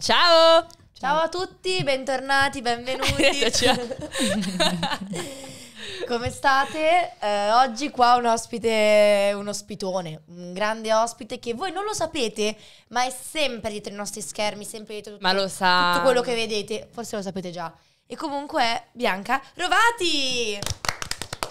Ciao! Ciao a tutti, bentornati, benvenuti. Come state? Eh, oggi qua un ospite, un ospitone, un grande ospite che voi non lo sapete, ma è sempre dietro i nostri schermi, sempre dietro tutto, ma lo sa. tutto quello che vedete. Forse lo sapete già. E comunque è Bianca Rovati!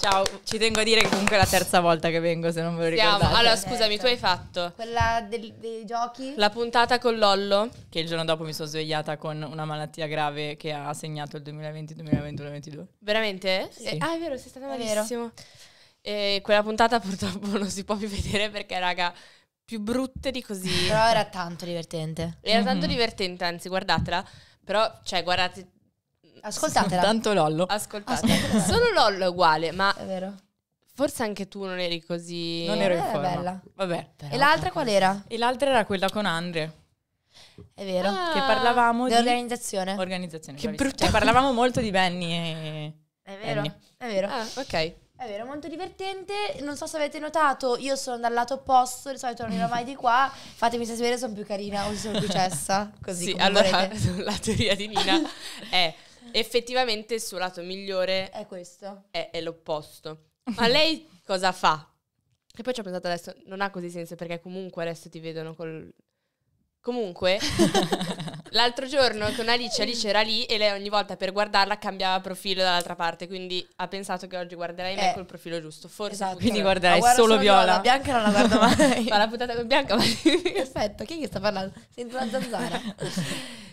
Ciao, ci tengo a dire che comunque è la terza volta che vengo, se non ve lo ricordate. Allora, scusami, tu hai fatto... Quella del, dei giochi? La puntata con Lollo. Che il giorno dopo mi sono svegliata con una malattia grave che ha segnato il 2020, 2021, 2022. Veramente? Sì. Eh, ah, è vero, sei stata è malissimo. E quella puntata purtroppo non si può più vedere perché, raga, più brutte di così. Però era tanto divertente. Era tanto mm-hmm. divertente, anzi, guardatela. Però, cioè, guardate Ascoltatela. Tanto Lollo. Ascoltate. Solo Lollo è uguale, ma... È vero. Forse anche tu non eri così... Non ero in eh, forma. Bella. Vabbè. e l'altra qual era? E l'altra era quella con Andre. È vero. Ah, che parlavamo di... Organizzazione. Organizzazione. Che brutta. Cioè, parlavamo molto di Benny e... È vero. Benny. È vero. Ah, ok. È vero, molto divertente. Non so se avete notato, io sono dal lato opposto, di solito non ero mai di qua. Fatemi sapere se sono più carina o sono più cessa. Così sì, allora vorrete. la teoria di Nina è effettivamente il suo lato migliore è questo. È, è l'opposto. Ma lei cosa fa? E poi ci ho pensato adesso, non ha così senso perché comunque adesso ti vedono col... Comunque, l'altro giorno con Alice, Alice era lì e lei ogni volta per guardarla cambiava profilo dall'altra parte, quindi ha pensato che oggi guarderai me eh, col profilo giusto, forse. Esatto. Quindi guarderai solo, solo viola. viola. Bianca non la guardo mai. Ma la puntata con Bianca... Perfetto, chi è che sta parlando? Sento la zanzara.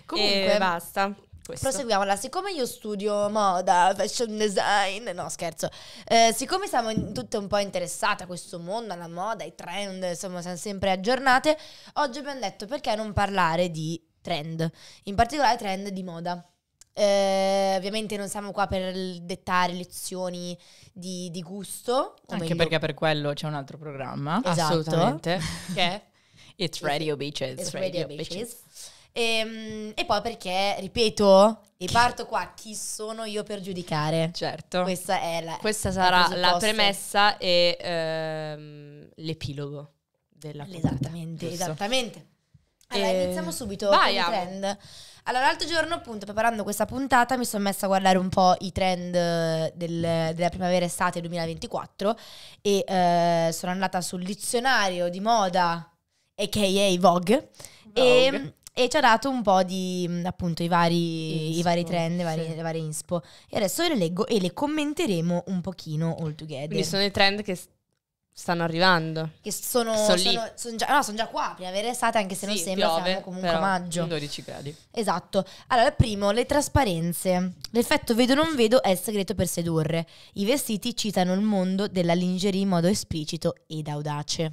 Comunque... E basta. Questo. Proseguiamo. Allora, siccome io studio moda, fashion design, no scherzo, eh, siccome siamo tutte un po' interessate a questo mondo, alla moda, ai trend, insomma, siamo sempre aggiornate, oggi abbiamo detto perché non parlare di trend, in particolare trend di moda. Eh, ovviamente non siamo qua per dettare lezioni di, di gusto. Anche meglio... perché per quello c'è un altro programma. Esatto. Assolutamente. che è It's Radio Beaches. It's Radio, Radio Beaches. Beaches. E, ehm, e poi perché, ripeto, e parto qua, chi sono io per giudicare? Certo. Questa, è la, Questa sarà la, premessa e ehm, l'epilogo della puntata. Esattamente, Giusto. esattamente. Allora, iniziamo subito Vai, con i trend. Allora, l'altro giorno, appunto, preparando questa puntata, mi sono messa a guardare un po' i trend del, della primavera-estate 2024 e eh, sono andata sul dizionario di moda, a.k.a. Vogue, Vogue. e ehm, e ci ha dato un po' di mm, appunto i vari, inspo, i vari trend, sì. le varie inspo. E adesso le leggo e le commenteremo un pochino all together. Quindi sono i trend che stanno arrivando. Che sono, che sono, sono, sono, già, no, sono già qua, primavera estate, anche se sì, non sembra, piove, siamo comunque a maggio. 12 gradi. Esatto. Allora, primo, le trasparenze. L'effetto vedo non vedo è il segreto per sedurre. I vestiti citano il mondo della lingerie in modo esplicito ed audace.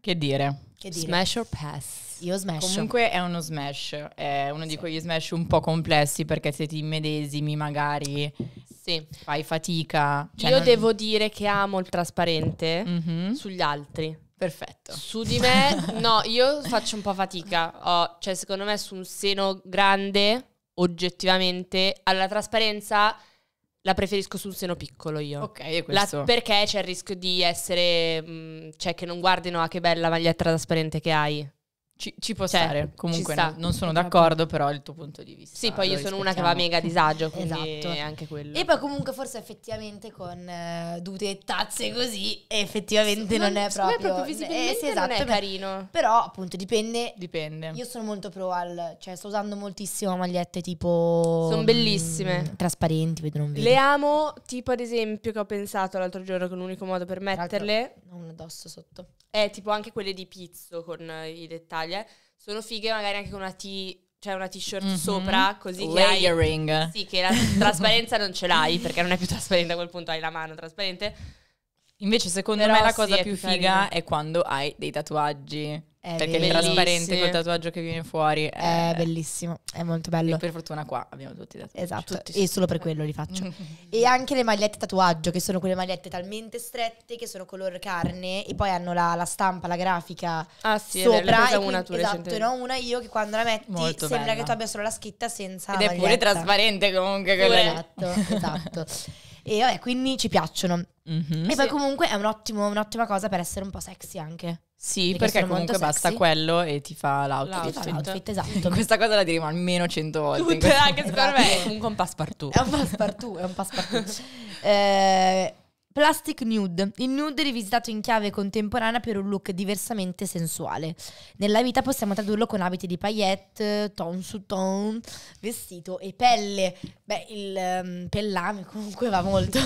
Che dire? Che dire? Smash or pass? Io smash. Comunque è uno smash, è uno sì. di quegli smash un po' complessi perché se ti immedesimi magari sì. fai fatica. Cioè Io non... devo dire che amo il trasparente mm-hmm. sugli altri. Perfetto. Su di me, no, io faccio un po' fatica. Oh, cioè, secondo me, su un seno grande, oggettivamente, alla trasparenza la preferisco sul seno piccolo io. Ok, è questo. La, perché c'è il rischio di essere... Mh, mm, cioè che non guardino a ah, che bella maglietta trasparente che hai. Ci, ci può cioè, stare, comunque sta. non sono d'accordo, però il tuo punto di vista. Sì, poi io sono una che va mega a disagio, quindi esatto. anche quello. E poi comunque forse effettivamente con eh, dute e tazze così effettivamente non, non è proprio... È proprio visibilmente eh, sì, esatto, non è carino. Però appunto dipende. Dipende. Io sono molto pro al... cioè sto usando moltissimo magliette tipo... Sono mm, bellissime. Mh, trasparenti, vedo non vedo. Le amo, tipo ad esempio che ho pensato l'altro giorno che l'unico modo per metterle... Non addosso sotto eh, tipo anche quelle di Pizzo con eh, i dettagli, eh, sono fighe magari anche con una T cioè una t-shirt mm-hmm. sopra così layering. Che hai, sì, che la trasparenza non ce l'hai perché non è più trasparente a quel punto, hai la mano trasparente. Invece secondo Però me la cosa sì, più, più figa è quando hai dei tatuaggi. È perché è trasparente col tatuaggio che viene fuori. È, è bellissimo, è molto bello. E per fortuna qua abbiamo tutti i tatuaggi. Esatto, tutti e solo per quello li faccio. e anche le magliette tatuaggio, che sono quelle magliette talmente strette che sono color carne e poi hanno la, la stampa, la grafica ah, sì, sopra. Ah una tu Esatto, no, una io che quando la metti molto sembra bella. che tu abbia solo la scritta senza Ed è pure trasparente comunque. Pure. Esatto, esatto. E vabbè, quindi ci piacciono. Mm-hmm, e poi comunque è un ottimo, un'ottima cosa per essere un po' sexy anche. Sì, perché comunque basta quello e ti fa l'outfit. L'outfit, l'outfit esatto. Questa cosa la diremo almeno 100 volte. Tutte, anche secondo me. È comunque un passepartout. È un passepartout, è un passepartout. eh, Plastic Nude. Il nude rivisitato in chiave contemporanea per un look diversamente sensuale. Nella vita possiamo tradurlo con abiti di paillette, ton su ton, vestito e pelle. Beh, il um, pellame comunque va molto.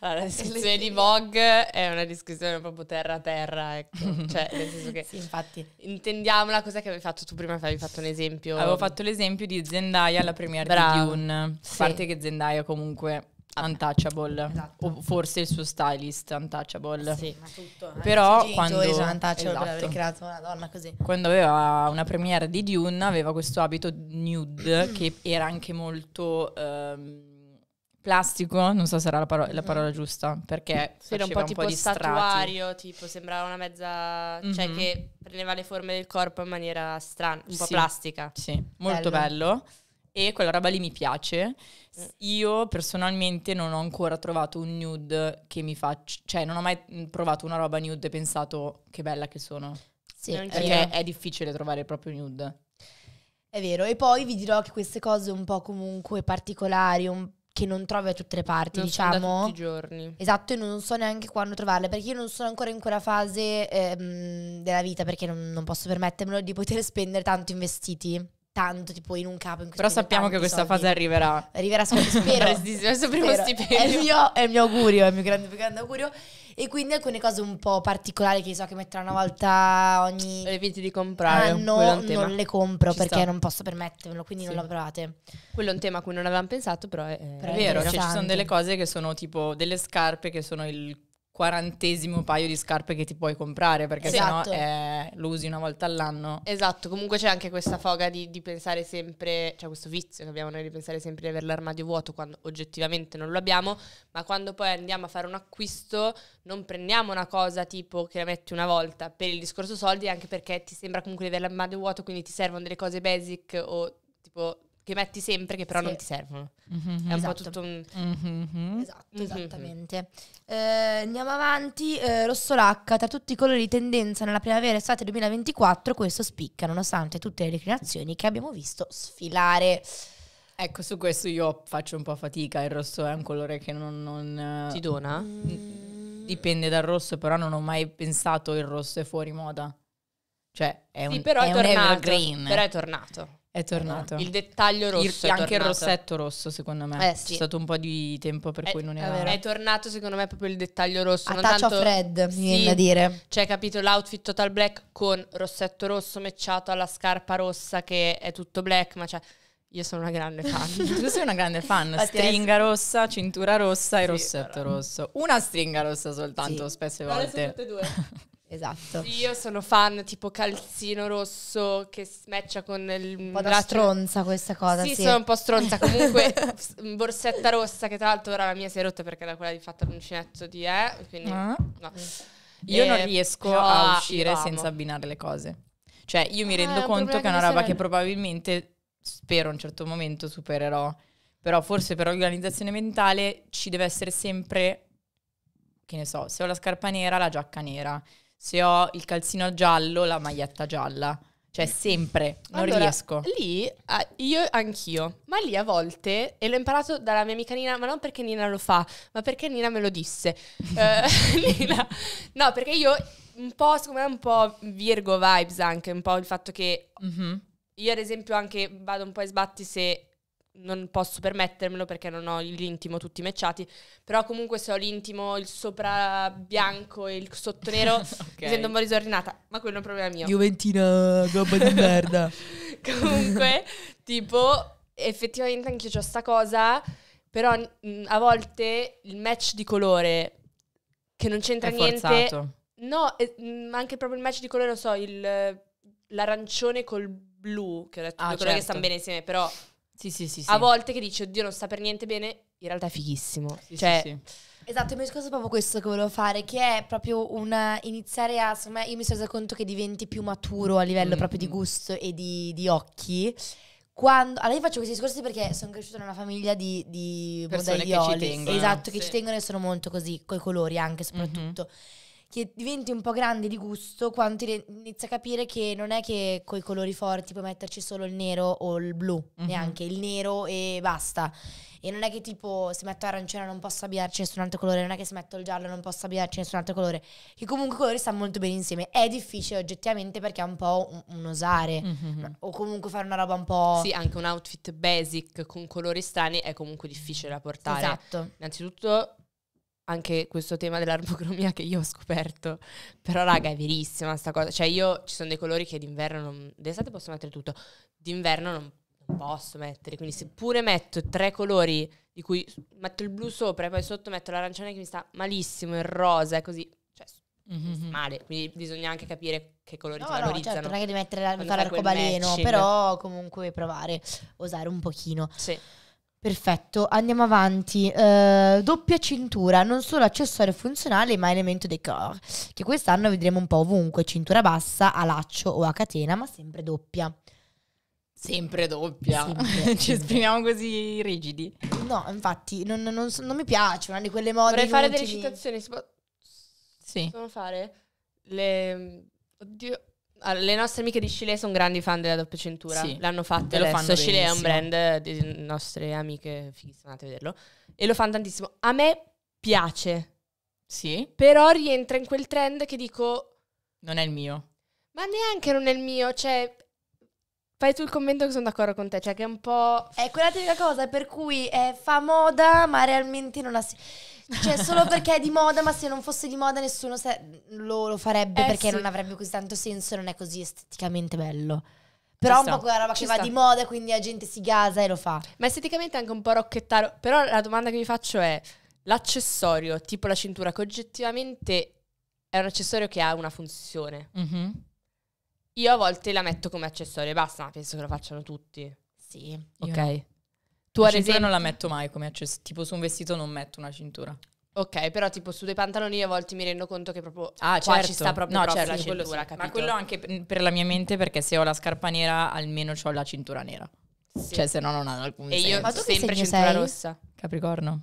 allora, la descrizione di Vogue è una descrizione proprio terra-terra, ecco. cioè, nel senso che... Sì, infatti. Intendiamola, cos'è che avevi fatto tu prima? Avevi fatto un esempio... Avevo fatto l'esempio di Zendaya alla premiere Bravo. di Dune. Sì. A parte che Zendaya comunque untouchable esatto. o forse il suo stylist untouchable sì. tutto, eh. però quando esatto. per quando aveva una premiere di Dune aveva questo abito nude che era anche molto ehm, plastico non so se era la, parola, la mm-hmm. parola giusta perché sì, era un po' un tipo po statuario tipo sembrava una mezza cioè mm-hmm. cioè che prendeva le forme del corpo in maniera strana un po' sì. plastica sì molto bello. bello e quella roba lì mi piace. Mm. Io personalmente non ho ancora trovato un nude che mi faccia, cioè non ho mai mm, provato una roba nude e pensato che bella che sono. Sì, perché è difficile trovare proprio nude. È vero, e poi vi dirò che queste cose un po' comunque particolari, un che non trovi a tutte le parti, non diciamo. tutti i giorni. Esatto, e non so neanche quando trovarle, perché io non sono ancora in quella fase ehm, della vita, perché non, non, posso permettermelo di poter spendere tanto in vestiti tanto tipo in un capo in però sappiamo che questa soldi. fase arriverà arriverà spero spero, spero. È, il mio, è il mio augurio è il mio grande più grande augurio e quindi alcune cose un po' particolari che so che metterò una volta ogni eviti di comprare anno non le compro Ci perché sta. non posso permettermelo quindi sì. non le provate quello è un tema a cui non avevamo pensato però è, però è vero cioè, ci sono delle cose che sono tipo delle scarpe che sono il quarantesimo paio di scarpe che ti puoi comprare perché sì. sennò esatto. eh, lo usi una volta all'anno. Esatto, comunque c'è anche questa foga di, di, pensare sempre, cioè questo vizio che abbiamo noi di pensare sempre di avere l'armadio vuoto quando oggettivamente non lo abbiamo, ma quando poi andiamo a fare un acquisto non prendiamo una cosa tipo che la metti una volta per il discorso soldi anche perché ti sembra comunque di avere l'armadio vuoto quindi ti servono delle cose basic o tipo che metti sempre che però sì. non ti servono. Mm-hmm. È un po' esatto. tutto un... Mm-hmm. Esatto, mm-hmm. esattamente. Eh, andiamo avanti, eh, rosso H, tra tutti i colori di tendenza nella primavera estate 2024, questo spicca nonostante tutte le declinazioni che abbiamo visto sfilare. Ecco, su questo io faccio un po' fatica, il rosso è un colore che non... non eh, ti dona? Mm. mm. Dipende dal rosso, però non ho mai pensato il rosso è fuori moda. Cioè, è sì, un, però è, è tornato, Però è tornato. È tornato. Il dettaglio rosso. Il, anche il rossetto rosso, secondo me. Eh, sì. C'è stato un po' di tempo per è, cui non era. È tornato, secondo me, proprio il dettaglio rosso. Ma tanto... Fred, sì, mi viene da dire. Cioè, capito, l'outfit total black con rossetto rosso mecciato alla scarpa rossa che è tutto black, ma cioè... Io sono una grande fan. tu sei una grande fan. Eh, stringa rossa, cintura rossa e sì, rossetto però. rosso. Una stringa rossa soltanto, sì. spesse volte. tutte e due. Esatto. Io sono fan tipo calzino rosso che smeccia con il un po' da stronza questa cosa. Sì, sì, sono un po' stronza. Comunque borsetta rossa che tra l'altro ora la mia si è rotta perché era quella di fatto l'uncinetto di E, quindi ah. no. Io e non riesco a ah, uscire senza abbinare le cose. Cioè, io mi ah, rendo conto che è una roba che probabilmente spero a un certo momento supererò, però forse per organizzazione mentale ci deve essere sempre che ne so, se ho la scarpa nera, la giacca nera se ho il calzino giallo, la maglietta gialla. Cioè, sempre, non allora, riesco. Lì, io anch'io, ma lì a volte, e l'ho imparato dalla mia amica Nina, ma non perché Nina lo fa, ma perché Nina me lo disse. eh, Nina, no, perché io un po', secondo me, un po' Virgo vibes anche, un po' il fatto che mm-hmm. io, ad esempio, anche vado un po' a sbatti se non posso permettermelo perché non ho l'intimo tutti matchati, però comunque se ho l'intimo, il sopra bianco e il sotto nero, okay. mi sento un po' disordinata, ma quello è un problema mio. Juventina, gobba di merda. comunque, tipo, effettivamente anche io ho sta cosa, però mh, a volte il match di colore che non c'entra è niente... No, eh, anche proprio il match di colore, lo so, il, l'arancione col blu, che ho detto, ah, due certo. che stanno bene insieme, però sì, sì, sì, sì. A volte che dici, oddio, non sta per niente bene, in realtà è fighissimo. Sì, cioè, sì, sì. Esatto, il mio discorso è proprio questo che volevo fare, che è proprio un iniziare a, secondo io mi sono resa conto che diventi più maturo a livello mm-hmm. proprio di mm. gusto e di, di occhi. Quando, allora io faccio questi discorsi perché sono cresciuta in una famiglia di, di Persone che ci tengono. esatto, che sì. ci tengono e sono molto così, coi colori anche mhm. soprattutto. Mm-hmm che diventi un po' grande di gusto quando inizi a capire che non è che con i colori forti puoi metterci solo il nero o il blu, mm-hmm. neanche il nero e basta. E non è che tipo se metto arancione non posso abbinarci nessun altro colore, non è che se metto il giallo non posso abbinarci nessun altro colore. Che comunque i colori stanno molto bene insieme. È difficile oggettivamente perché è un po' un, un osare. Mm-hmm. O comunque fare una roba un po'. Sì, anche un outfit basic con colori strani è comunque difficile da portare. Esatto. Innanzitutto anche questo tema dell'armocromia che io ho scoperto. Però, raga, è verissima questa cosa. Cioè, io ci sono dei colori che d'inverno non. D'estate posso mettere tutto, d'inverno non, non posso mettere. Quindi, seppure metto tre colori di cui metto il blu sopra e poi sotto metto l'arancione che mi sta malissimo, il rosa e così. Cioè, mm-hmm. male. Quindi bisogna anche capire che colori no, ti valorizzano. No, certo, non è che devi mettere l'arcobaleno, però comunque provare, osare un pochino. Sì. Perfetto, andiamo avanti. Uh, doppia cintura, non solo accessorio funzionale ma elemento decor, che quest'anno vedremo un po' ovunque, cintura bassa, a laccio o a catena, ma sempre doppia. Sempre doppia, sempre, ci sempre. esprimiamo così rigidi. No, infatti non, non, non, mi piace, una di quelle mode Vorrei inutili. fare delle citazioni, si può... Sì. Possiamo fare? Le... Oddio, le nostre amiche di Chile sono grandi fan della doppia cintura. Sì. L'hanno fatta Lo Fanno Chile è un brand delle nostre amiche, fighissime, andate a vederlo. E lo fanno tantissimo. A me piace. Sì. Però rientra in quel trend che dico... Non è il mio. Ma neanche non è il mio. Cioè, fai tu il commento che sono d'accordo con te, cioè che è un po'... È quella tipica cosa per cui eh, fa moda ma realmente non ha... Cioè solo perché è di moda ma se non fosse di moda nessuno lo, lo, farebbe eh perché sì. non avrebbe così tanto senso e non è così esteticamente bello. Però è un po' quella roba che sta. va di moda quindi la gente si gasa e lo fa. Ma esteticamente è anche un po' rocchettaro. Però la domanda che mi faccio è l'accessorio tipo la cintura che oggettivamente è un accessorio che ha una funzione. Mm-hmm io a volte la metto come accessorio e basta, ma penso che lo facciano tutti. Sì. Ok. No. Tu la ad esempio... non la metto mai come accessorio, tipo su un vestito non metto una cintura. Ok, però tipo su dei pantaloni a volte mi rendo conto che proprio ah, certo. ci sta certo. proprio, no, proprio certo, la cintura, sì. Ma quello anche per la mia mente perché se ho la scarpa nera almeno ho la cintura nera. Sì. Cioè se no non ha alcun e senso. E io ma tu sempre cintura sei? rossa. Capricorno.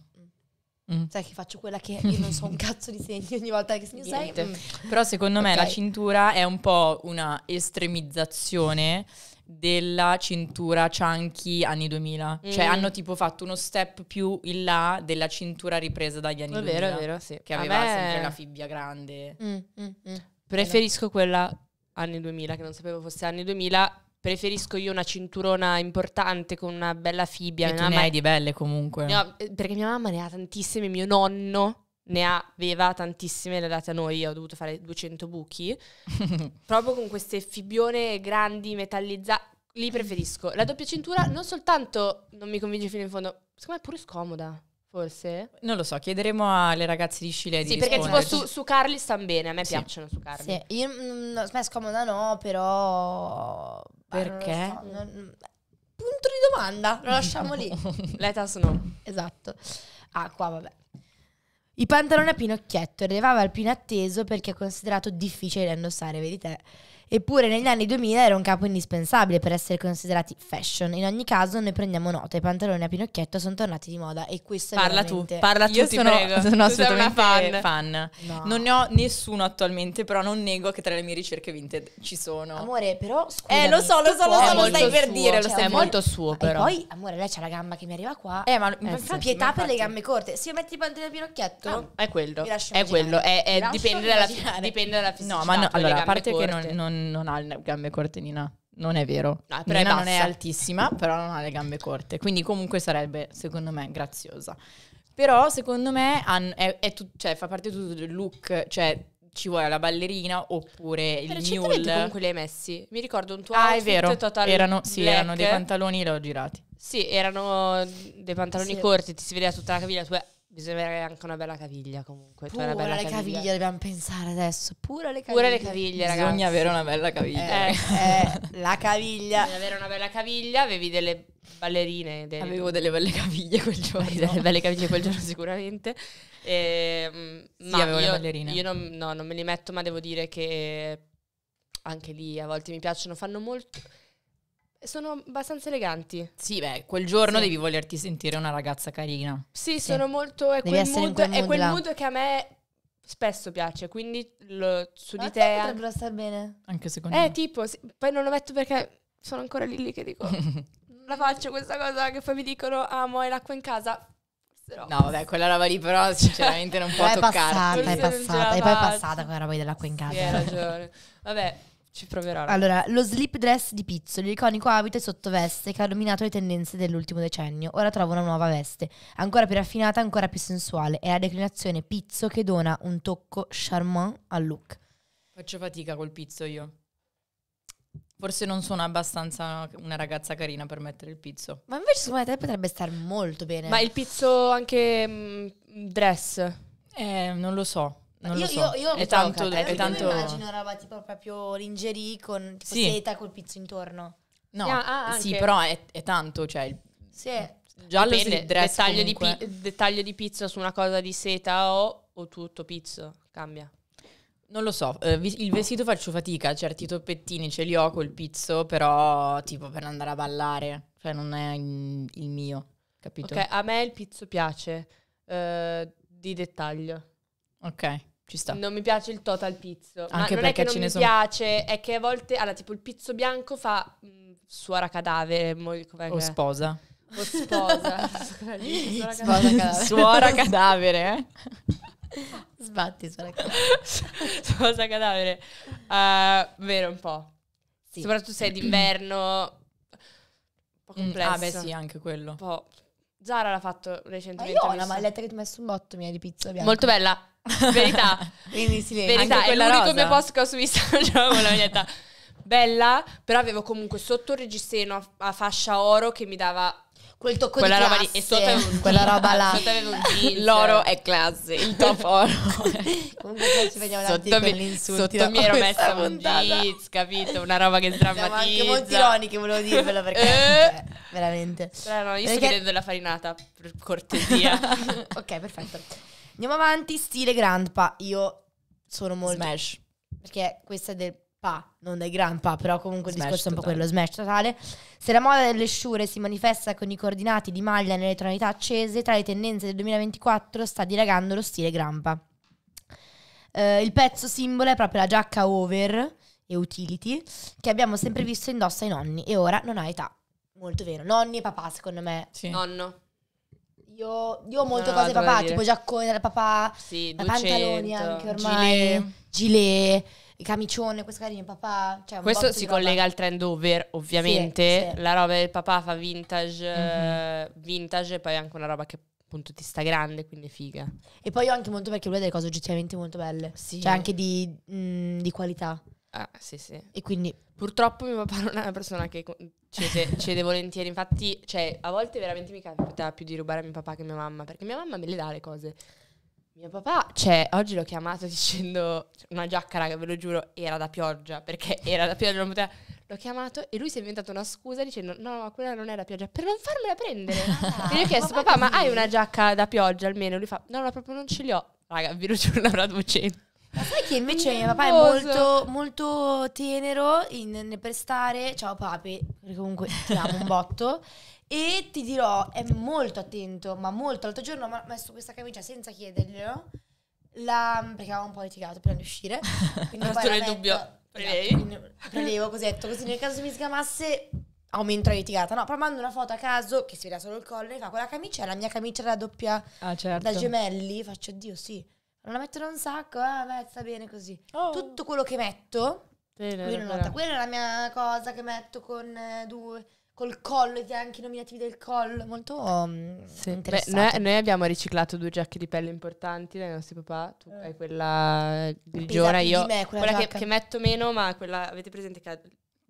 Mm. Sai che faccio quella che io non so un cazzo di segni ogni volta che segno sei. Mm. Però secondo me okay. la cintura è un po' una estremizzazione della cintura chunky anni 2000. Cioè, mm. Cioè hanno tipo fatto uno step più in là della cintura ripresa dagli anni è 2000. È vero, è vero, sì. Che aveva me... sempre la fibbia grande. Mm, mm, mm. Preferisco quella anni 2000, che non sapevo fosse anni 2000 preferisco io una cinturona importante con una bella fibbia. Che mia tu ne hai di belle comunque. No, perché mia mamma ne ha tantissime, mio nonno ne aveva tantissime legate a noi, io ho dovuto fare 200 buchi, proprio con queste fibbione grandi, metallizzate, li preferisco. La doppia cintura non soltanto non mi convince fino in fondo, secondo me è pure scomoda. Forse? Non lo so, chiederemo alle ragazze di Scile sì, di perché tipo su, su Carli stanno bene, a me sì. piacciono su Carli. Sì, io mh, a me scomoda no, però... Perché? Ah, non so, non... Punto di domanda, lo lasciamo lì. Let us know. Esatto. Ah, qua vabbè. I pantaloni a pinocchietto rilevava il pinatteso perché è considerato difficile da indossare, vedi te? Eppure negli anni 2000 era un capo indispensabile per essere considerati fashion. In ogni caso noi prendiamo nota, i pantaloni a pinocchietto sono tornati di moda e questo parla tu, parla tu, Io ti sono, prego. sono assolutamente fan. fan. No. Non ne ho nessuno attualmente, però non nego che tra le mie ricerche vinte ci sono. Amore, però scusa. Eh, lo so, lo so, lo so, lo stai per dire, cioè, lo so. È molto suo però. E poi, amore, lei c'ha la gamba che mi arriva qua. Eh, ma eh, sì, pietà per le gambe corte. Se io metti i pantaloni a pinocchietto, ah, è quello. È quello, è, è dipende dalla dipende dalla fisicità. No, ma no, allora, a parte che non non ha le gambe corte Nina. Non è vero. Ah, però Nina è non è altissima, però non ha le gambe corte. Quindi comunque sarebbe, secondo me, graziosa. Però secondo me è, è tut, cioè, fa parte tutto del look, cioè ci vuole la ballerina oppure il mule. comunque li hai messi. Mi ricordo un tuo ah, outfit è vero. total erano, Sì, black. erano dei pantaloni e li ho girati. Sì, erano dei pantaloni sì. corti, ti si vedeva tutta la caviglia, tu Bisogna avere anche una bella caviglia comunque. Pure una bella le caviglia. caviglie dobbiamo pensare adesso. Pure le caviglie. Pure le caviglie, ragazzi. Bisogna avere una bella caviglia. Eh, eh, la caviglia. Bisogna avere una bella caviglia. Avevi delle ballerine. Delle... Avevo delle belle caviglie quel giorno. Avevi delle belle caviglie quel giorno sicuramente. E, ehm, sì, ma avevo io, le ballerine. Io non, no, non me li metto, ma devo dire che anche lì a volte mi piacciono. Fanno molto sono abbastanza eleganti. Sì, beh, quel giorno sì. devi volerti sentire una ragazza carina. Sì, sì. sono molto. È quel, mood, quel, è quel mood, che a me spesso piace, quindi lo, su Ma di te. potrebbero stare bene. Anche secondo eh, me. Eh, tipo, sì, poi non lo metto perché sono ancora lì lì che dico. la faccio questa cosa che poi mi dicono, amo, ah, hai l'acqua in casa. No, vabbè, quella roba lì però cioè, sinceramente non può toccare. È passata, è passata, e poi è passata quella roba dell'acqua in casa. Sì, hai ragione. Vabbè, ci proverò. Allora, lo slip dress di Pizzo, l'iconico abito e sottoveste che ha dominato le tendenze dell'ultimo decennio, ora trova una nuova veste, ancora più raffinata, ancora più sensuale. È la declinazione pizzo che dona un tocco charmant al look. Faccio fatica col pizzo io. Forse non sono abbastanza una ragazza carina per mettere il pizzo. Ma invece secondo te potrebbe star molto bene. Ma il pizzo anche mh, mm, dress? Eh, non lo so. Non io, lo so. io, io è tanto, è, tanto... immagino roba tipo proprio lingerie con sì. seta col pizzo intorno. No, ah, ah, sì, però è, è, tanto, cioè... Il... Sì. Giallo Dipende, dress dettaglio di, pi- dettaglio di pizzo su una cosa di seta o, o tutto pizzo, cambia. Non lo so, eh, il vestito faccio fatica, certi toppettini ce li ho col pizzo, però tipo per andare a ballare, cioè non è il mio, capito? Ok, a me il pizzo piace, eh, di dettaglio. Ok. Ci sta. Non mi piace il total pizzo. Anche ma non perché è che non mi sono... piace, è che a volte, allora, tipo il pizzo bianco fa mh, mm, suora cadavere. Mo, o sposa. O sposa. suora, cadavere. Suora cadavere, eh? Sbatti, suora cadavere. sposa cadavere. Uh, vero un po'. Sì. Soprattutto se è d'inverno. Un po' complesso. Mm, ah, beh, sì, anche quello. Un po' Zara l'ha fatto recentemente. Ma io ho la maglietta che ti ho messo un botto mia di pizza bianca. Molto bella. Verità. Quindi silenzio. Verità, Anche è l'unico rosa. mio post che ho su Instagram non avevo la maglietta. Bella, però avevo comunque sotto il reggiseno a fascia oro che mi dava quel tocco quella di roba classe. Lì, e sotto un, quella roba là. L'oro è classe, il top oro. Comunque poi ci vediamo sotto mi, Sotto mi ero messa puntata. un jeans, capito? Una roba che drammatizza. Siamo anche molti ironi che volevo dirvelo perché... Eh? veramente. Però no, io perché... sto chiedendo della farinata, per cortesia. ok, perfetto. Andiamo avanti, stile grandpa. Io sono molto... Smash. Perché questa è del Pa, non dai grampa, però comunque il smash discorso è un po' quello, smash totale. Se la moda delle sciure si manifesta con i coordinati di maglia nelle tonalità accese, tra le tendenze del 2024 sta dilagando lo stile grampa. Uh, eh, il pezzo simbolo è proprio la giacca over e utility che abbiamo sempre visto indossa ai nonni e ora non ha età. Molto vero. Nonni e papà, secondo me. Sì. Nonno. Io, io ho molte no, cose papà, tipo giaccone da papà, sì, la pantaloni anche ormai, gilet. gilet il camicione, questo carino, papà. Cioè questo si collega al trend over, ovviamente. Sì, sì. La roba del papà fa vintage, mm-hmm. vintage e poi anche una roba che appunto ti sta grande, quindi è figa. E poi ho anche molto perché lui ha delle cose oggettivamente molto belle. Sì. Cioè anche di, mh, mm, di qualità. Ah, sì, sì. E quindi purtroppo mio papà non è una persona che cede, cede volentieri. Infatti, cioè, a volte veramente mi capita più di rubare a mio papà che a mia mamma, perché mia mamma me le dà le cose. Mio papà, cioè, oggi l'ho chiamato dicendo cioè, una giacca, raga, ve lo giuro, era da pioggia, perché era da pioggia, non poteva... L'ho chiamato e lui si è inventato una scusa dicendo no, ma quella non è da pioggia, per non farmela prendere. Ah, e gli ho chiesto, papà, ma hai una giacca da pioggia almeno? Lui fa, no, ma proprio non ce li ho. Raga, ve lo giuro, ne avrà 200. Ma sai che invece mio papà è molto, molto tenero in, nel prestare, ciao papi, comunque ti amo un botto, e ti dirò, è molto attento, ma molto. L'altro giorno ho messo questa camicia senza chiederglielo, la, perché avevo un po' litigato prima di uscire. Quindi poi la dubbio. Prelevo, così detto, esatto, così nel caso mi sgamasse aumento la litigata. No, però mando una foto a caso che si veda solo il collo e fa quella camicia è la mia camicia da doppia ah, certo. da gemelli. Faccio, Dio, sì. Non la metto da un sacco, ah, beh, sta bene così. Oh. Tutto quello che metto, sì, quella è la mia cosa che metto con eh, due col collo, che ha anche i nominativi del collo, molto um, sì. interessante. Beh, noi, noi, abbiamo riciclato due giacche di pelle importanti dai nostri papà, tu eh. hai quella grigiona, io me, quella, quella che, che, metto meno, ma quella, avete presente che ha...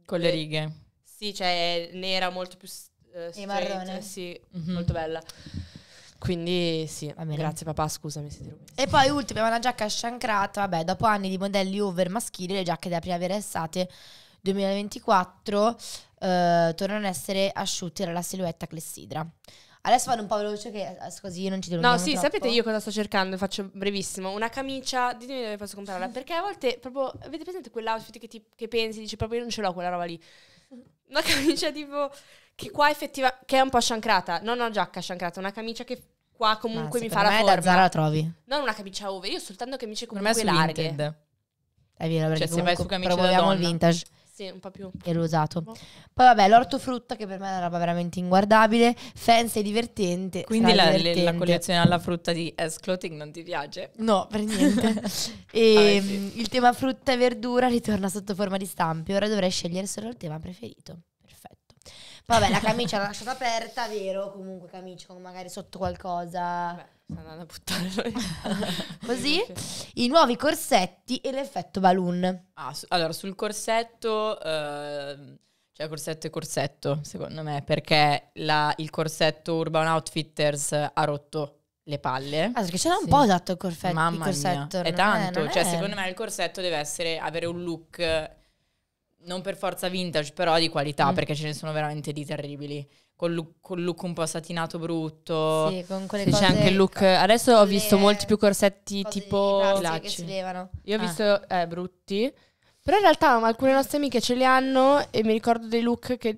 Con le righe. Sì, cioè nera, molto più... Uh, e marrone. Sì, mm-hmm. molto bella. Quindi sì, grazie papà, scusami se ti rubo. E poi ultima, una giacca sciancrata, vabbè, dopo anni di modelli over maschili, le giacche della primavera estate 2024 eh, tornano ad essere asciutti dalla silhouette clessidra. Adesso vado un po' veloce che eh, così io non ci devo No, sì, troppo. sapete io cosa sto cercando? Faccio brevissimo. Una camicia, ditemi dove posso comprarla, perché a volte proprio avete presente quell'outfit che, ti, che pensi, dici proprio io non ce l'ho quella roba lì. Una camicia tipo che qua effettivamente, che è un po' sciancrata, non una giacca sciancrata, una camicia che qua comunque ah, mi fa la me forma. da la trovi. Non una camicia over, io soltanto camicia comunque per me larghe. Vinted. È vero, perché cioè, se vai su camicia promuoviamo il vintage. Sì, un po' più. E l'ho usato. Boh. Poi vabbè, l'ortofrutta che per me è una roba veramente inguardabile, fancy e divertente. Quindi la, divertente. la, collezione alla frutta di S. Clothing non ti piace? No, per niente. Ah, e vabbè, sì. Mm, il tema frutta e verdura ritorna sotto forma di stampi. Ora dovrei scegliere solo il tema preferito. Perfetto. Vabbè, la camicia l'ha lasciata aperta, vero? Comunque camicia con magari sotto qualcosa. Beh sta andando a buttare la così i nuovi corsetti e l'effetto balloon ah, su- allora sul corsetto eh, cioè corsetto e corsetto secondo me perché la, il corsetto Urban Outfitters ha rotto le palle ah, perché c'era un po' adatto il, corsetto. Mamma corsetto mia. è tanto è, cioè è... secondo me il corsetto deve essere avere un look non per forza vintage però di qualità mm. perché ce ne sono veramente di terribili col look, col look un po' satinato brutto. Sì, con quelle sì, cose. C'è anche il look. Adesso ho visto molti più corsetti tipo lacci. che si levano. Io ho visto ah. visto eh, brutti. Però in realtà alcune nostre amiche ce li hanno e mi ricordo dei look che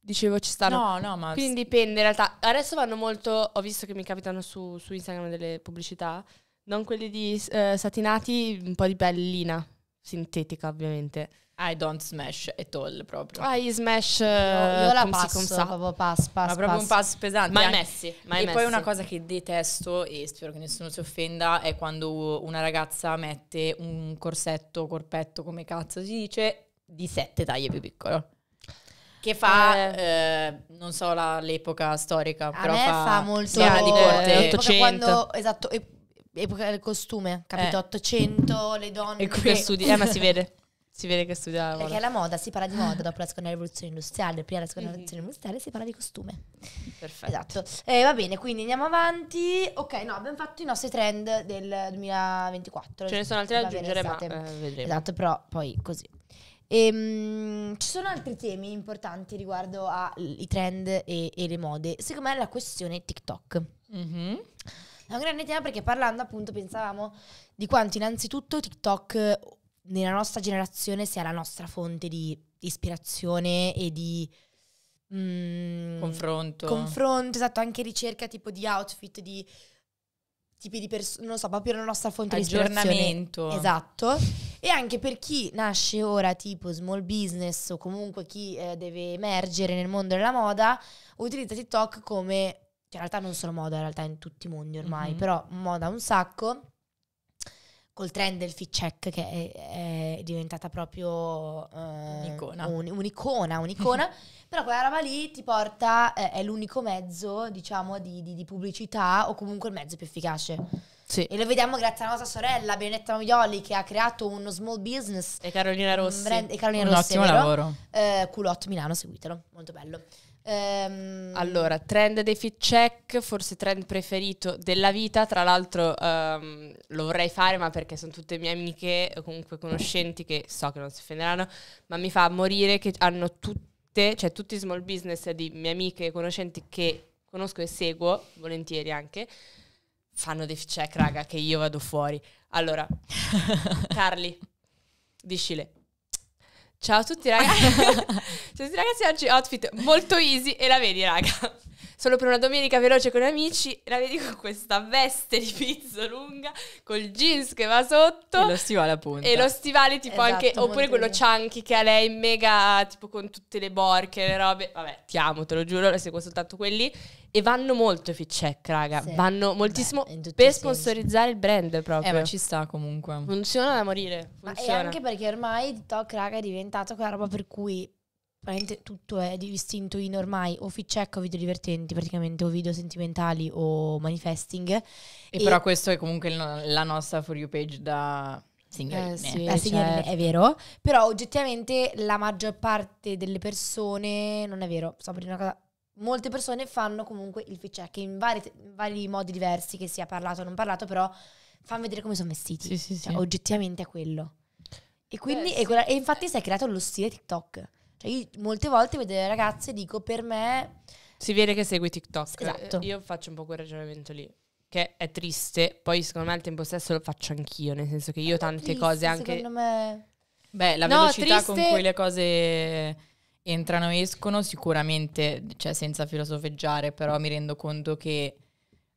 dicevo ci stanno. No, no, ma Quindi dipende in realtà. Adesso vanno molto ho visto che mi capitano su, su Instagram delle pubblicità, non quelli di eh, satinati, un po' di pellina sintetica, ovviamente. I don't smash at all proprio. Ah, gli smash no, io eh, la passo, si proprio pass, pass, Ma proprio un pass pesante. Mai messi, mai E messi. poi una cosa che detesto e spero che nessuno si offenda è quando una ragazza mette un corsetto, corpetto, come cazzo si dice, di sette taglie più piccolo che fa, eh. Eh, non so la, l'epoca storica, A però fa, fa molto yeah, di eh, corte 800. Quando, esatto, epoca del costume, capito? Eh. 800, le donne. E qui studi, eh, ma si vede. Si vede che studiavo. Perché la moda si parla di moda dopo la seconda rivoluzione industriale, prima della seconda mm-hmm. rivoluzione industriale si parla di costume. Perfetto. Esatto. Eh, va bene, quindi andiamo avanti. Ok, no, abbiamo fatto i nostri trend del 2024. Ce ne sono altri da aggiungere, ma eh, vedremo. Esatto, però poi così. Ehm, ci sono altri temi importanti riguardo ai trend e, e, le mode. Secondo me è la questione TikTok. Mm-hmm. È un grande tema perché parlando appunto pensavamo di quanto innanzitutto TikTok nella nostra generazione sia la nostra fonte di ispirazione e di mm, confronto. Confronto, esatto, anche ricerca tipo di outfit, di tipi di persone, non so, proprio la nostra fonte di aggiornamento. Esatto. E anche per chi nasce ora tipo small business o comunque chi eh, deve emergere nel mondo della moda, utilizza TikTok come cioè in realtà non solo moda, in realtà in tutti i mondi ormai, mm-hmm. però moda un sacco col trend del fit check che è, è diventata proprio eh, un'icona. Un, un'icona, un'icona però quella roba lì ti porta, eh, è l'unico mezzo diciamo di, di, di, pubblicità o comunque il mezzo più efficace. Sì. E lo vediamo grazie alla nostra sorella Benetta Moglioli che ha creato uno small business. E Carolina Rossi. Brand, e Carolina un Rossi, ottimo lavoro. Eh, Culotto Milano, seguitelo, molto bello. Um, allora, trend dei fit check, forse trend preferito della vita, tra l'altro um, lo vorrei fare, ma perché sono tutte mie amiche o comunque conoscenti che so che non si offenderanno, ma mi fa morire che hanno tutte, cioè tutti i small business di mie amiche e conoscenti che conosco e seguo, volentieri anche, fanno dei fit check, raga, che io vado fuori. Allora, Carli, discile. Ciao a tutti ragazzi, ciao a tutti ragazzi, oggi outfit molto easy e la vedi raga solo per una domenica veloce con amici, la vedi con questa veste di pizzo lunga, col jeans che va sotto. E lo stivale appunto. E lo stivale tipo esatto, anche, oppure quello chunky che ha lei mega, tipo con tutte le borche, le robe. Vabbè, ti amo, te lo giuro, le seguo soltanto quelli. E vanno molto fit check, raga. Sì. Vanno moltissimo Beh, per sponsorizzare il brand proprio. Eh, ma ci sta comunque. Funziona da morire. Funziona. Ma è anche perché ormai TikTok, raga, è diventato quella roba per cui veramente tutto è distinto in ormai o fit check o video divertenti, praticamente o video sentimentali o manifesting. E, e però questo è comunque la nostra for you page da signorine. Eh, sì, eh, signorine certo. è vero, però oggettivamente la maggior parte delle persone non è vero, sto per dire una cosa molte persone fanno comunque il fit check in vari, in vari, modi diversi, che sia parlato o non parlato, però fanno vedere come sono vestiti. Sì, sì, cioè, sì. Oggettivamente è quello. E, quindi, eh, e, e infatti si è creato lo stile TikTok. Io molte volte vedo le ragazze e dico per me... Si vede che segui TikTok. Eh, esatto. Io faccio un po' quel ragionamento lì che è triste, poi secondo me al tempo stesso lo faccio anch'io, nel senso che io tante triste, cose anche... Secondo me... Beh, la no, velocità triste... con cui le cose entrano e escono sicuramente, cioè senza filosofeggiare, però mi rendo conto che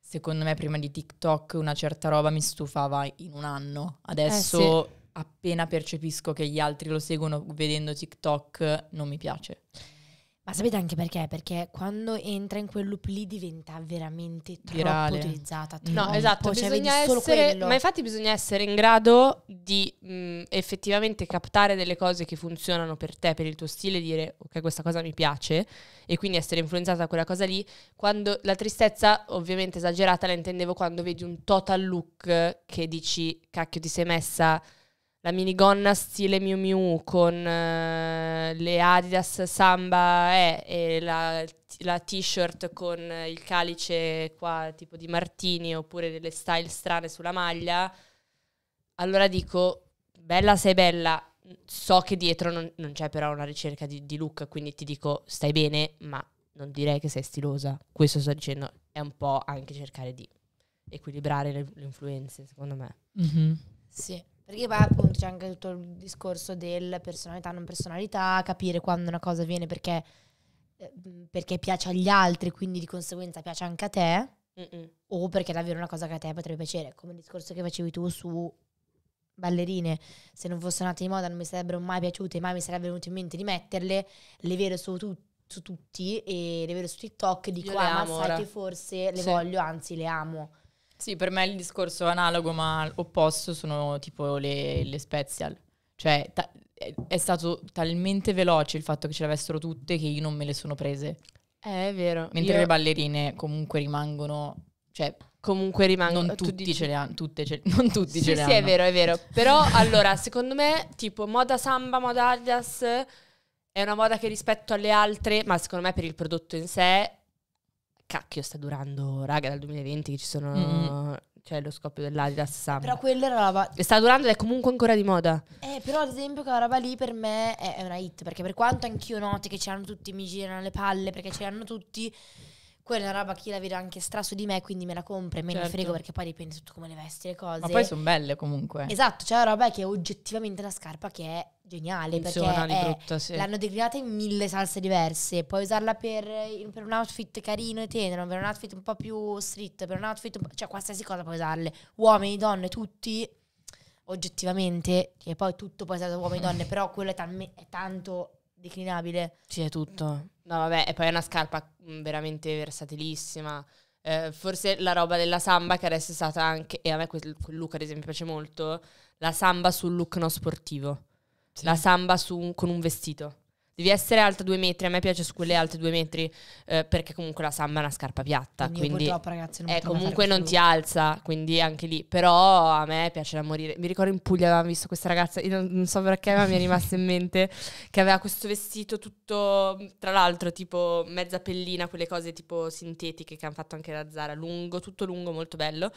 secondo me prima di TikTok una certa roba mi stufava in un anno, adesso... Eh, sì appena percepisco che gli altri lo seguono vedendo TikTok, non mi piace. Ma sapete anche perché? Perché quando entra in quel loop lì diventa veramente troppo Virale. utilizzata. Troppo. No, cioè, esatto, cioè, bisogna essere, ma infatti bisogna essere in grado di mh, effettivamente captare delle cose che funzionano per te, per il tuo stile, dire ok questa cosa mi piace e quindi essere influenzata da quella cosa lì. Quando la tristezza ovviamente esagerata la intendevo quando vedi un total look che dici cacchio ti sei messa la minigonna stile Miu Miu con uh, le Adidas Samba eh, e la, la, t-shirt con il calice qua tipo di Martini oppure delle style strane sulla maglia, allora dico bella sei bella, so che dietro non, non c'è però una ricerca di, di, look, quindi ti dico stai bene, ma non direi che sei stilosa. Questo sto dicendo, è un po' anche cercare di equilibrare le, le influenze, secondo me. Mm-hmm. Sì. Perché poi appunto c'è anche tutto il discorso del personalità, non personalità, capire quando una cosa viene perché, eh, perché piace agli altri, quindi di conseguenza piace anche a te, Mm-mm. o perché è davvero una cosa che a te potrebbe piacere, come il discorso che facevi tu su ballerine, se non fossero nate di moda non mi sarebbero mai piaciute, mai mi sarebbe venuto in mente di metterle, le vedo su, tu- su tutti e le vedo su TikTok e dico, ah, ma sai che forse le sì. voglio, anzi le amo. Sì, per me il discorso analogo ma opposto sono tipo le, le special. Cioè, ta- è stato talmente veloce il fatto che ce l'avessero tutte che io non me le sono prese. Eh, è vero. Mentre io... le ballerine comunque rimangono, cioè comunque rimangono non tutti dici... ce le hanno, tutte ce, non tutti sì, ce le hanno. Sì, è vero, è vero. Però allora, secondo me, tipo moda samba, moda Adidas è una moda che rispetto alle altre, ma secondo me per il prodotto in sé cacchio sta durando, raga, dal 2020 che ci sono... Mm, mm Cioè lo scoppio dell'Adidas Sam. Però quella era la roba... Sta durando ed è comunque ancora di moda. Eh, però ad esempio quella roba lì per me è una hit, perché per quanto anch'io noti che ce l'hanno tutti, mi girano le palle perché ce l'hanno tutti quella è una roba che io la vedo anche stra su di me, quindi me la compro e me certo. ne frego perché poi dipende tutto come le vesti, le cose. Ma poi sono belle comunque. Esatto, c'è cioè una roba che è oggettivamente la scarpa che è geniale Funziona, perché è, brutta, sì. l'hanno declinata in mille salse diverse. Puoi usarla per, per, un outfit carino e tenero, per un outfit un po' più street, per un outfit un po', cioè qualsiasi cosa puoi usarle. Uomini, donne, tutti oggettivamente, e poi tutto può essere uomini e donne, però quello è, talme- è tanto declinabile. Sì, è tutto. No, vabbè, e poi è una scarpa mm, veramente versatilissima. Eh, forse la roba della samba che adesso è stata anche, e a me quel, quel look ad esempio piace molto, la samba sul look non sportivo. Sì. La samba un, con un vestito devi essere alta due metri. A me piace su quelle alte due metri eh, perché comunque la samba è una scarpa piatta. Il quindi purtroppo, ragazzi, non eh, comunque non ti alza, quindi anche lì. Però a me piace da morire. Mi ricordo in Puglia avevamo visto questa ragazza, io non, non so perché, ma mi è rimasta in mente che aveva questo vestito tutto, tra l'altro, tipo mezza pellina, quelle cose tipo sintetiche che hanno fatto anche da Zara, lungo, tutto lungo, molto bello.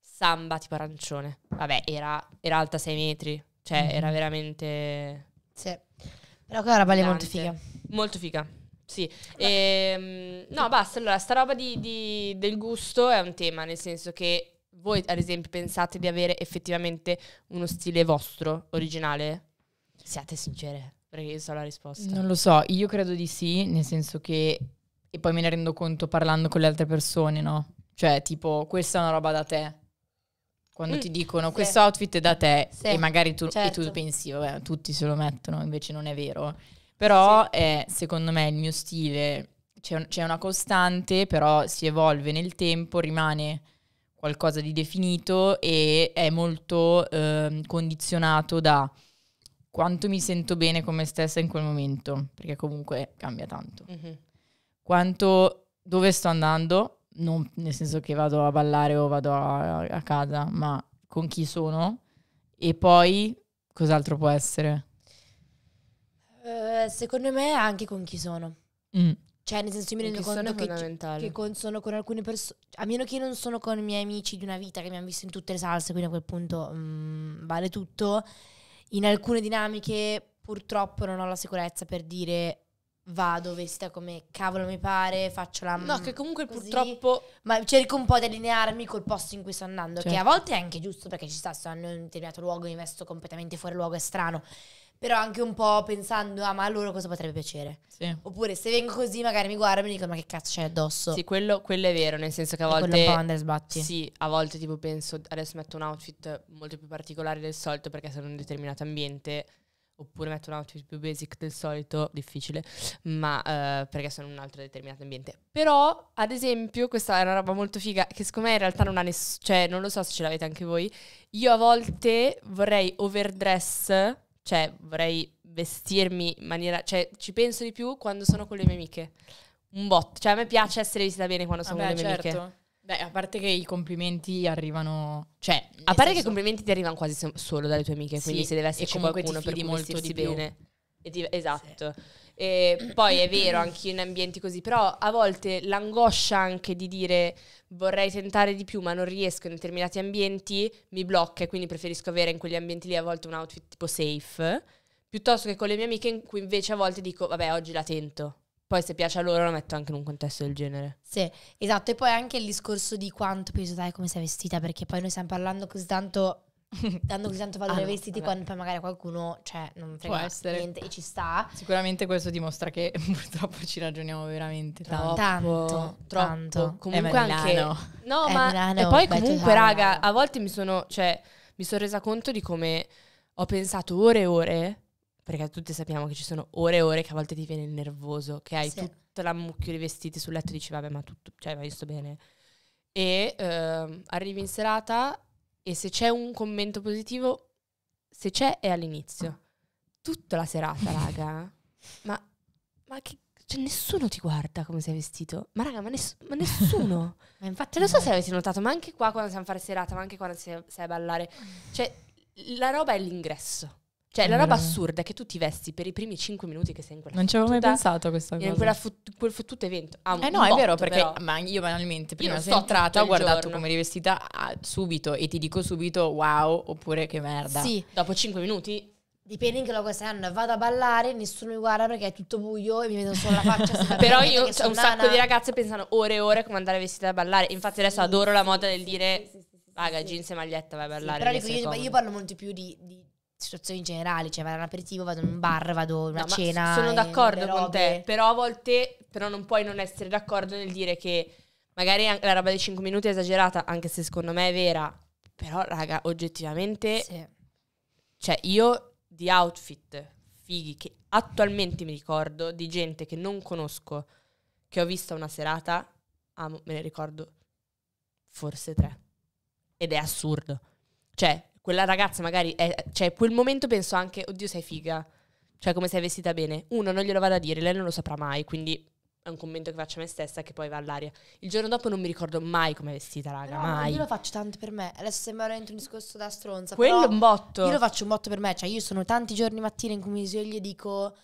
Samba tipo arancione. Vabbè, era, era alta 6 metri, cioè mm. era mm-hmm. veramente... Sì. La carabella è molto figa. Molto figa. Sì, e, ehm, no, basta. Allora, sta roba di, di, del gusto è un tema, nel senso che voi, ad esempio, pensate di avere effettivamente uno stile vostro, originale? Siate sincere, perché io so la risposta. Non lo so, io credo di sì, nel senso che... E poi me ne rendo conto parlando con le altre persone, no? Cioè, tipo, questa è una roba da te quando mm. ti dicono sì. questo outfit è da te sì. e magari tu, certo. e tu certo. pensi, vabbè, tutti se lo mettono, invece non è vero. Però sì. è, secondo me il mio stile c'è, un, c'è, una costante, però si evolve nel tempo, rimane qualcosa di definito e è molto eh, condizionato da quanto mi sento bene con me stessa in quel momento, perché comunque cambia tanto. Mm-hmm. Quanto dove sto andando, non nel senso che vado a ballare o vado a, a casa, ma con chi sono e poi cos'altro può essere? Uh, secondo me anche con chi sono. Mm. Cioè, nel senso, io mi rendo conto che, che con, sono con alcune persone, cioè, a meno che non sono con i miei amici di una vita che mi hanno visto in tutte le salse, quindi a quel punto mh, mm, vale tutto. In alcune dinamiche, purtroppo, non ho la sicurezza per dire vado vestita come cavolo mi pare, faccio la... No, che comunque così, purtroppo... Ma cerco un po' di allinearmi col posto in cui sto andando, certo. che a certo. volte è anche giusto perché ci sta, sto andando in un determinato luogo, mi vesto completamente fuori luogo, è strano. Però anche un po' pensando, ah ma a loro cosa potrebbe piacere? Sì. Oppure se vengo così magari mi guardo e mi dicono ma che cazzo c'è addosso? Sì, quello, quello è vero, nel senso che a volte... È un po' andare sbatti. Sì, a volte tipo penso, adesso metto un outfit molto più particolare del solito perché sono in un determinato ambiente oppure metto un outfit più basic del solito, difficile, ma uh, perché sono in un altro determinato ambiente. Però, ad esempio, questa è una roba molto figa che secondo me in realtà non ha nessuno, cioè non lo so se ce l'avete anche voi, io a volte vorrei overdress, cioè vorrei vestirmi in maniera, cioè ci penso di più quando sono con le mie amiche. Un bot, cioè a me piace essere vista bene quando sono Vabbè, con le mie certo. amiche. Beh, a parte che i complimenti arrivano... Cioè, eh, a parte senso... che i complimenti ti arrivano quasi so- solo dalle tue amiche, quindi se deve esserci qualcuno per cui molto di bene. Ti, esatto. Sì. E poi è vero, anche in ambienti così, però a volte l'angoscia anche di dire vorrei tentare di più ma non riesco in determinati ambienti mi blocca e quindi preferisco avere in quegli ambienti lì a volte un outfit tipo safe, piuttosto che con le mie amiche in cui invece a volte dico vabbè oggi la tento poi se piace a loro la metto anche in un contesto del genere. Sì, esatto. E poi anche il discorso di quanto peso dai, come sei vestita, perché poi noi stiamo parlando così tanto dando così tanto valore ah, ai vestiti vabbè. quando poi magari qualcuno cioè, non frega niente e ci sta. Sicuramente questo dimostra che purtroppo ci ragioniamo veramente troppo. Tanto, troppo. tanto. Comunque è anche... No, è ma... Milano, e poi comunque raga, a volte mi sono, cioè, mi sono resa conto di come ho pensato ore e ore perché tutti sappiamo che ci sono ore e ore che a volte ti viene nervoso, che hai sì. tutta la mucchio di vestiti sul letto e dici vabbè ma tutto, cioè ma io sto bene. E uh, arrivi in serata e se c'è un commento positivo, se c'è è all'inizio. Tutta la serata, raga. Ma, ma che, cioè, nessuno ti guarda come sei vestito. Ma raga, ma, ness- ma nessuno. ma infatti, cioè, non so se avete notato, ma anche qua quando siamo a fare serata, ma anche quando sei, sei a ballare. Cioè, la roba è l'ingresso. Cioè, la roba assurda è che tu ti vesti per i primi 5 minuti che sei in quella Non ci avevo mai pensato a questa cosa. In quella fut- quel fottuto evento. Ah, eh no, è vero, perché ma io banalmente prima io sono entrata, ho guardato giorno. come rivestita ah, subito e ti dico subito wow oppure che merda. Sì. Dopo 5 minuti Dipende in che luogo sei, vado a ballare, nessuno mi guarda perché è tutto buio e mi vedo solo la faccia. Però io ho un nana. sacco di ragazze pensano ore e ore come andare vestita a ballare. Infatti adesso sì, adoro la moda del dire sì, sì, vaga, jeans e maglietta, vai a ballare. però dico, io, io, parlo molto più di, di situazioni generali, cioè vado all'aperitivo, vado in un bar, vado a una no, cena. Sono d'accordo con te, però a volte però non puoi non essere d'accordo nel dire che magari la roba dei 5 minuti è esagerata, anche se secondo me è vera, però raga, oggettivamente sì. cioè io di outfit fighi che attualmente mi ricordo di gente che non conosco che ho vista una serata, amo, me ne ricordo forse tre. Ed è assurdo. Cioè, quella ragazza magari, è, cioè quel momento penso anche, oddio sei figa, cioè come sei vestita bene. Uno, non glielo vado a dire, lei non lo saprà mai, quindi è un commento che faccio a me stessa che poi va all'aria. Il giorno dopo non mi ricordo mai come è vestita, raga, no, mai. Io lo faccio tanto per me. Adesso sembra dentro un discorso da stronza. Quello è un botto. Io lo faccio un botto per me, cioè io sono tanti giorni mattina in cui mi sveglio e dico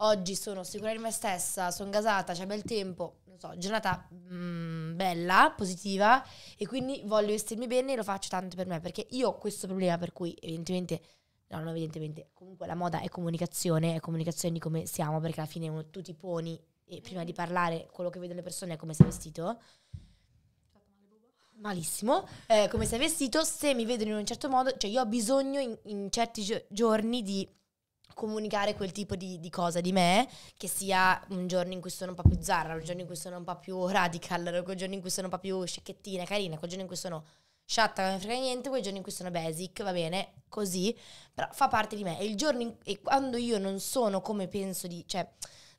oggi sono sicura di me stessa, sono gasata, c'è bel tempo so, giornata mh, mm, bella, positiva e quindi voglio vestirmi bene e lo faccio tanto per me perché io ho questo problema per cui evidentemente no, no, evidentemente comunque la moda è comunicazione, è comunicazione di come siamo perché alla fine uno, tu ti poni e prima di parlare quello che vedono le persone è come sei vestito. Malissimo, eh, come sei vestito, se mi vedono in un certo modo, cioè io ho bisogno in, in certi gio- giorni di comunicare quel tipo di, di, cosa di me, che sia un giorno in cui sono un po' più zarra, un giorno in cui sono un po' più radical, quel giorno in cui sono un po' più scicchettina, carina, quel giorno in cui sono sciatta, non mi frega niente, quel giorno in cui sono basic, va bene, così, però fa parte di me. E il giorno in, e quando io non sono come penso di, cioè,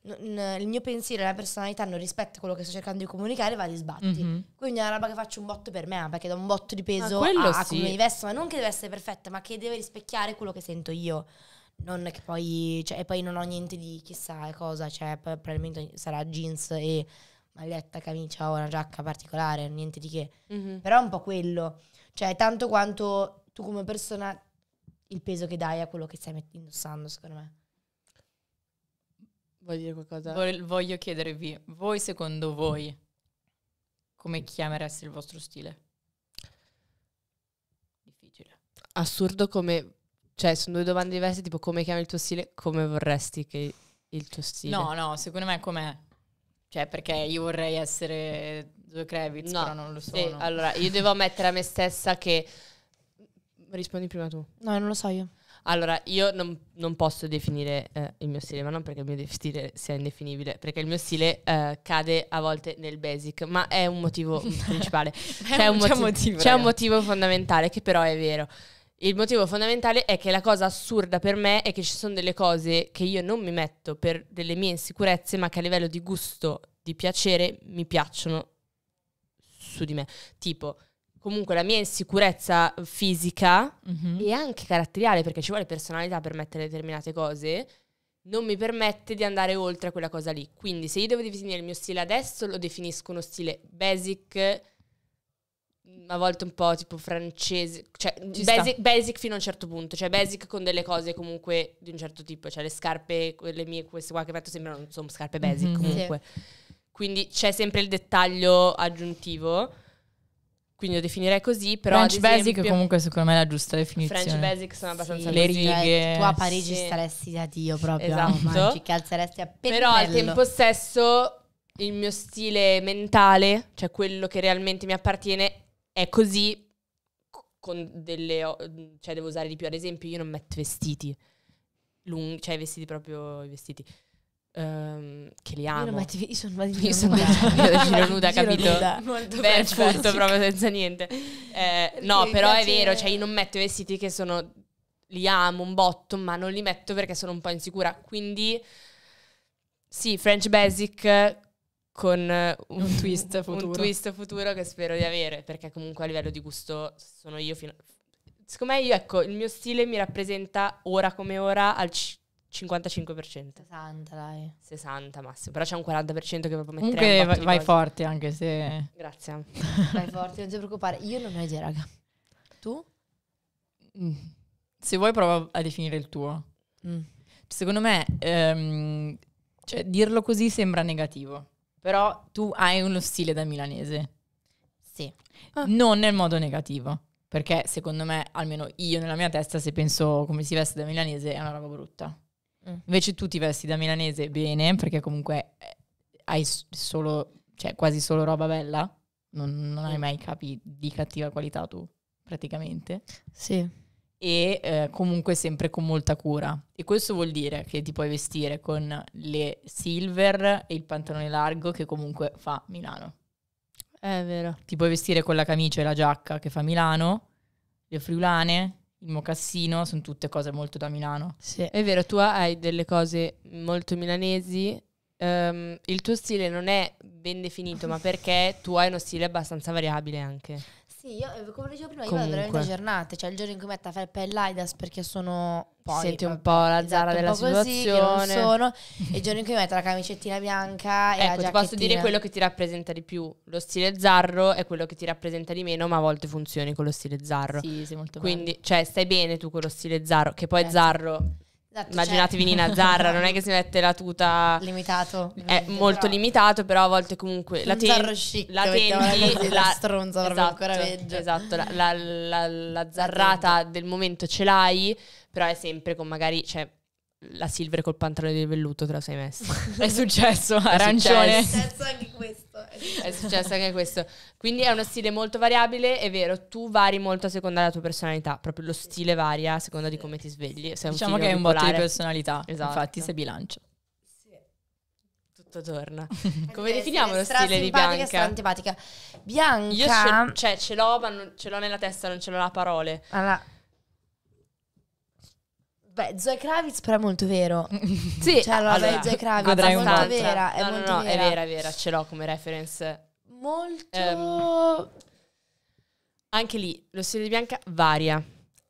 non, il mio pensiero e la personalità non rispetta quello che sto cercando di comunicare, va di sbatti. Mm-hmm. Quindi è una roba che faccio un botto per me, ah, perché da un botto di peso a, sì. a, come mi vesto, ma non che deve essere perfetta, ma che deve rispecchiare quello che sento io non che poi, cioè, e poi non ho niente di chissà cosa, cioè probabilmente sarà jeans e maglietta, camicia o una giacca particolare, niente di che. Mm-hmm. Però è un po' quello, cioè tanto quanto tu come persona il peso che dai a quello che stai indossando, secondo me. Vuoi dire qualcosa? voglio chiedervi, voi secondo voi come chiamereste il vostro stile? Difficile. Assurdo come cioè, sono due domande diverse, tipo come chiami il tuo stile, come vorresti che il tuo stile... No, no, secondo me com'è. Cioè, perché io vorrei essere due Kravitz, no. però non lo sono. Sì, allora, io devo ammettere a me stessa che... Rispondi prima tu. No, non lo so io. Allora, io non, non posso definire eh, il mio stile, ma non perché il mio stile sia indefinibile, perché il mio stile eh, cade a volte nel basic, ma è un motivo principale. c'è, cioè, un motivo, c'è un motivo fondamentale che però è vero. Il motivo fondamentale è che la cosa assurda per me è che ci sono delle cose che io non mi metto per delle mie insicurezze, ma che a livello di gusto, di piacere, mi piacciono su di me. Tipo, comunque la mia insicurezza fisica mm-hmm. e anche caratteriale, perché ci vuole personalità per mettere determinate cose, non mi permette di andare oltre quella cosa lì. Quindi se io devo definire il mio stile adesso, lo definisco uno stile basic, a volte un po' tipo francese, cioè basic, basic, fino a un certo punto, cioè basic con delle cose comunque di un certo tipo, cioè le scarpe, quelle mie, queste qua che metto sembrano sono scarpe mhm. basic mm-hmm. comunque. Sì. Quindi c'è sempre il dettaglio aggiuntivo. Quindi lo definirei così, però French esempio, basic comunque secondo me è la giusta definizione. French basic sono abbastanza sì, le righe. tu a Parigi sì. staresti da Dio proprio, esatto. oh, ci calzeresti a pennello. Però al tempo stesso il mio stile mentale, cioè quello che realmente mi appartiene è così con delle... cioè devo usare di più, ad esempio io non metto vestiti lunghi, cioè i vestiti proprio, i vestiti... Um, che li amo. Io, non metto, io sono vestita io sono nuda, giro nuda giro capito? Molto Beh, proprio senza niente. Eh, no, però è vero, cioè io non metto i vestiti che sono li amo un botto, ma non li metto perché sono un po' insicura. Quindi sì, French Basic con eh, un twist, un twist futuro. che spero di avere, perché comunque a livello di gusto sono io fino... Secondo me io, ecco, il mio stile mi rappresenta ora come ora al c- 55%. 60 dai. 60 massimo, però c'è un 40% che proprio metterei Comunque vai, vai forte anche se... Grazie. vai forte, non ti preoccupare. Io non ho idea, raga. Tu? Mm. Se vuoi prova a definire il tuo. Mm. Secondo me, ehm, cioè, dirlo così sembra negativo. Però tu hai uno stile da milanese. Sì. Ah. Non nel modo negativo. Perché secondo me, almeno io nella mia testa, se penso come si veste da milanese, è una roba brutta. Mm. Invece tu ti vesti da milanese bene, perché comunque eh, hai solo, cioè quasi solo roba bella. Non, non hai mm. mai capi di cattiva qualità tu, praticamente. Sì e eh, comunque sempre con molta cura. E questo vuol dire che ti puoi vestire con le silver e il pantalone largo che comunque fa Milano. È vero. Ti puoi vestire con la camicia e la giacca che fa Milano, le friulane, il mocassino, sono tutte cose molto da Milano. Sì, è vero, tu hai delle cose molto milanesi. Um, il tuo stile non è ben definito, ma perché tu hai uno stile abbastanza variabile anche. Sì, io eh, come dicevo prima, Comunque. io avrei due giornate, cioè il giorno in cui metto a felpa e l'Aidas perché sono poi senti un po' la esatto, zara esatto, della situazione. sono e il giorno in cui metto la camicettina bianca e ecco, la ti posso dire quello che ti rappresenta di più. Lo stile zarro è quello che ti rappresenta di meno, ma a volte funzioni con lo stile zarro. Sì, sei molto Quindi, bello. cioè, stai bene tu con lo stile zarro, che poi Grazie. Eh, zarro Esatto, Immaginatevi cioè. Nina Zarra, non è che si mette la tuta... Limitato. È molto però. limitato, però a volte comunque... La ten- Zarro chic, la tendi... La, la stronza, esatto, ancora peggio. Esatto, la, la, la, la zarrata del momento ce l'hai, però è sempre con magari... Cioè, la silver col pantalone di velluto te la sei messa. è successo, arancione. È successo anche questo è successo anche questo. Quindi è uno stile molto variabile, è vero, tu vari molto a seconda della tua personalità, proprio lo stile varia a seconda di come ti svegli. Se diciamo che è un botto di personalità, esatto. infatti se bilancia. Sì. Tutto torna. Come definiamo lo stile di Bianca? Stra antipatica. Bianca... Io ce, cioè, ce l'ho, ma non, ce l'ho nella testa, non ce l'ho la parole. Allora... Beh, Zoe Kravitz però è molto vero. sì, cioè, allora, allora Zoe Kravitz è molto volta. vera. È no, molto no, no, vera. è vera, è vera, ce l'ho come reference. Molto... Um, anche lì, lo stile di Bianca varia.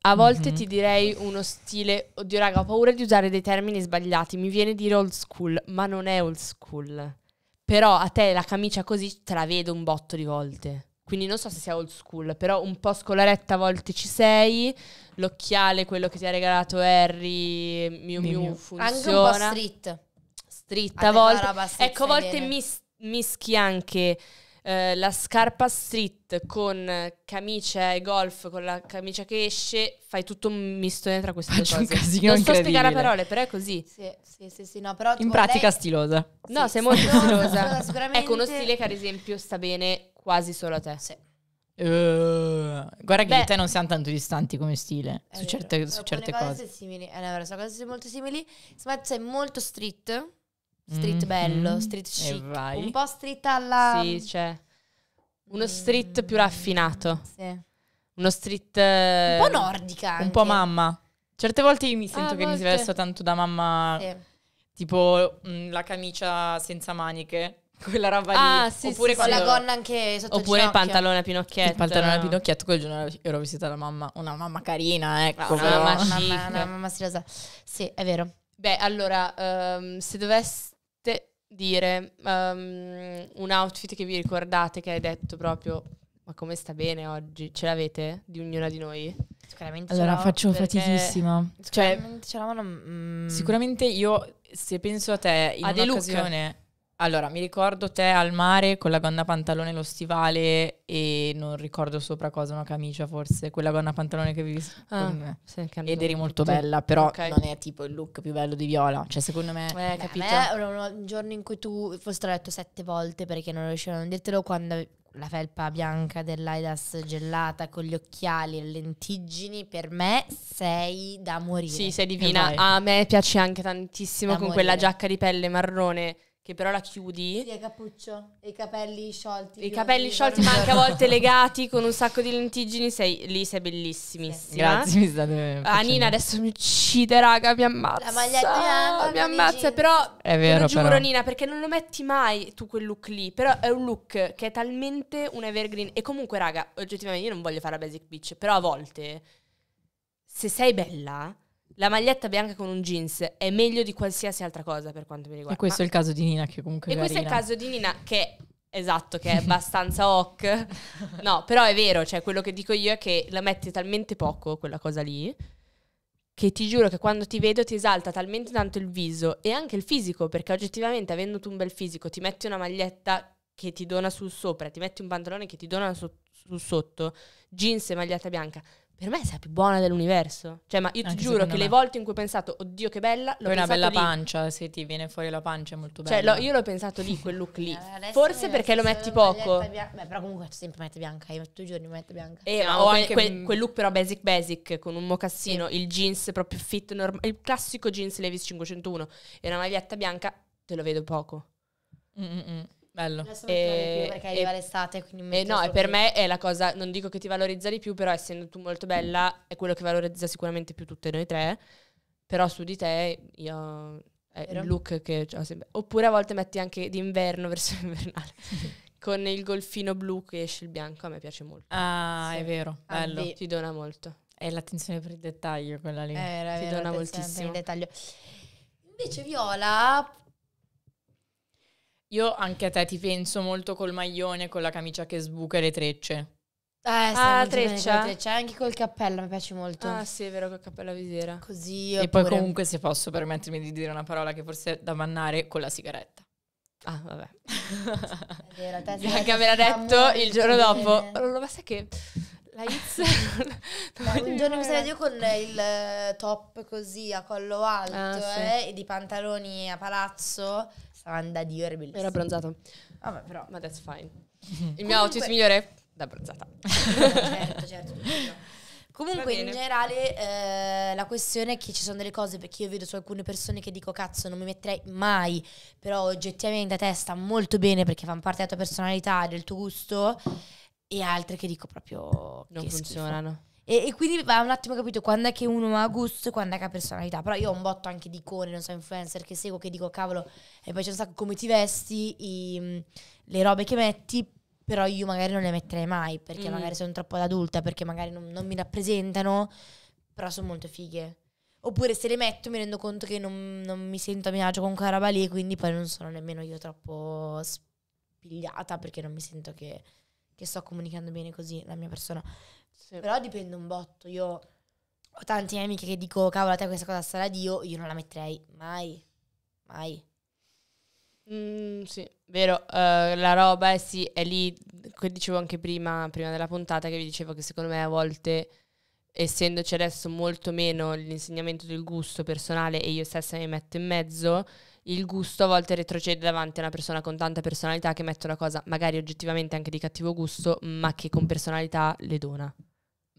A volte mm-hmm. ti direi uno stile, oddio raga, ho paura di usare dei termini sbagliati, mi viene dire old school, ma non è old school. Però a te la camicia così te la vedo un botto di volte. Quindi non so se sia old school, però un po' scolaretta a volte ci sei. L'occhiale, quello che ti ha regalato Harry, Miu Miu, Miu. funziona. Anche un po' street. Street a, a volte. Ecco, a volte mis- mischi anche eh, la scarpa street con camicia e golf, con la camicia che esce, fai tutto un mistone tra queste Faccio due cose. Un non so spiegare a parole, però è così. Sì, sì, sì, sì no, però In pratica lei... stilosa. No, sì, sei molto stilosa. stilosa ecco, uno stile che ad esempio sta bene quasi solo a te. Sì. Uh, guarda che Beh, te non siamo tanto distanti come stile su certe, su certe cose. Simili. È eh, vero, sono cose molto simili. Ma sei molto street street mm. bello, street chic, un po' street alla... Sì, c'è. Uno mm. street più raffinato. Sì. Uno street... Un po' eh, nordica. Anche. Un po' mamma. Certe volte io mi sento ah, che volte. mi si vesto tanto da mamma, sì. tipo mh, mm, la camicia senza maniche. Quella roba ah, lì. Sì, oppure sì, quando... la gonna anche sotto Oppure il, il pantalone a pinocchietto. Il pantalone a pinocchietto, quel giorno ero visitata da mamma. Una mamma carina, ecco. Una ah, mamma, una una mamma stilosa. Sì, è vero. Beh, allora, um, se dovessi dire um, un outfit che vi ricordate che hai detto proprio ma come sta bene oggi? Ce l'avete di ognuna di noi? Sicuramente allora faccio fatichissima. Cioè, sicuramente, mm, sicuramente io se penso a te in a un'occasione allora, mi ricordo te al mare con la gonna pantalone e lo stivale e non ricordo sopra cosa, una camicia forse, quella gonna pantalone che avevi ah, con me. Sì, Ed eri molto bella, però okay. non è tipo il look più bello di Viola, cioè secondo me... Eh, eh capito? Beh, un giorno in cui tu fossi letto sette volte perché non riuscivano a dirtelo quando la felpa bianca dell'Aidas gelata con gli occhiali e lentiggini per me sei da morire. Sì, sei divina. A me piace anche tantissimo da con morire. quella giacca di pelle marrone che però la chiudi. Sì, è cappuccio, e i capelli sciolti. I capelli sciolti, ma anche a volte legati con un sacco di lentiggini, sei, lì sei bellissimissima. Sì. Grazie, mi state Anina ah, adesso mi uccide, raga, mi ammazza. La maglietta mi ammazza, però è vero, lo giuro però. Nina, perché non lo metti mai tu quel look lì, però è un look che è talmente un evergreen e comunque, raga, oggettivamente io non voglio fare la basic bitch, però a volte se sei bella la maglietta bianca con un jeans è meglio di qualsiasi altra cosa per quanto mi riguarda. E questo Ma... è il caso di Nina che comunque... E questo è il caso di Nina che Esatto, che è abbastanza hoc. No, però è vero, cioè quello che dico io è che la metti talmente poco quella cosa lì che ti giuro che quando ti vedo ti esalta talmente tanto il viso e anche il fisico, perché oggettivamente avendo tu un bel fisico ti metti una maglietta che ti dona sul sopra, ti metti un pantalone che ti dona sul sotto, jeans e maglietta bianca, per me sei la più buona dell'universo. Cioè, ma io Anche ti giuro che me. le volte in cui ho pensato, oddio che bella, l'ho Poi una bella lì. pancia, se ti viene fuori la pancia è molto bella. Cioè, lo, io l'ho pensato lì, quel look lì. Eh, Forse perché lo metti poco. Beh, però comunque sempre metti bianca, io tutti i giorni metto bianca. E eh, ho anche quel, quel, look però basic basic, con un mocassino, sì. il jeans proprio fit, norm- il classico jeans Levis 501 e una maglietta bianca, te lo vedo poco. Mm-mm. Bello. Adesso non e, perché arriva l'estate, quindi eh, e No, e per me è la cosa, non dico che ti valorizza di più, però essendo tu molto bella, è quello che valorizza sicuramente più tutte noi tre. Però su di te io è eh, il look che ho sempre. Oppure a volte metti anche d'inverno verso invernale. con il golfino blu che esce il bianco, a me piace molto. Ah, sì. è vero, bello. Ti dona molto. È l'attenzione per il dettaglio quella lì. Eh, Ti vero, dona moltissimo. Per il dettaglio. Invece Viola io anche a te ti penso molto col maglione, con la camicia che sbuca e le trecce. Eh, sì, ah, treccia. treccia. Anche col cappello mi piace molto. Ah, sì, è vero, col cappello a visiera. Così io. E pure. poi comunque se posso permettermi di dire una parola che forse è da bannare con la sigaretta. Ah, vabbè. è vero, te Bianca me l'ha detto il giorno dopo. Non lo sai che la Iz un giorno mi sarei io con il top così a collo alto ah, sì. eh, e di pantaloni a palazzo stava andando a dire bellissimo. Era bronzato. Ah, però. Ma that's fine. Il Comunque... mio outfit migliore da bronzata. Certo, certo, certo. Comunque in generale eh, la questione è che ci sono delle cose perché io vedo su alcune persone che dico cazzo non mi metterei mai, però oggettivamente a te sta molto bene perché fanno parte della tua personalità, del tuo gusto e altre che dico proprio non che funzionano. Schifo. E, e, quindi va un attimo capito quando è che uno ha gusto e quando è che ha personalità. Però io ho un botto anche di icone, non so, influencer che seguo, che dico cavolo, e poi c'è un sacco come ti vesti, i, mm, le robe che metti, però io magari non le metterei mai perché mm. magari sono troppo adulta, perché magari non, non mi rappresentano, però sono molto fighe. Oppure se le metto mi rendo conto che non, non mi sento a mio agio con quella roba lì, quindi poi non sono nemmeno io troppo spigliata perché non mi sento che, che sto comunicando bene così la mia persona. Sì. Però dipende un botto. Io ho tanti amici che dico, cavolo, a te questa cosa sarà Dio, io non la metterei mai, mai. Mm, sì, vero, uh, la roba è eh, sì, è lì, come dicevo anche prima, prima della puntata, che vi dicevo che secondo me a volte essendoci adesso molto meno l'insegnamento del gusto personale e io stessa mi metto in mezzo, il gusto a volte retrocede davanti a una persona con tanta personalità che mette una cosa magari oggettivamente anche di cattivo gusto, ma che con personalità le dona.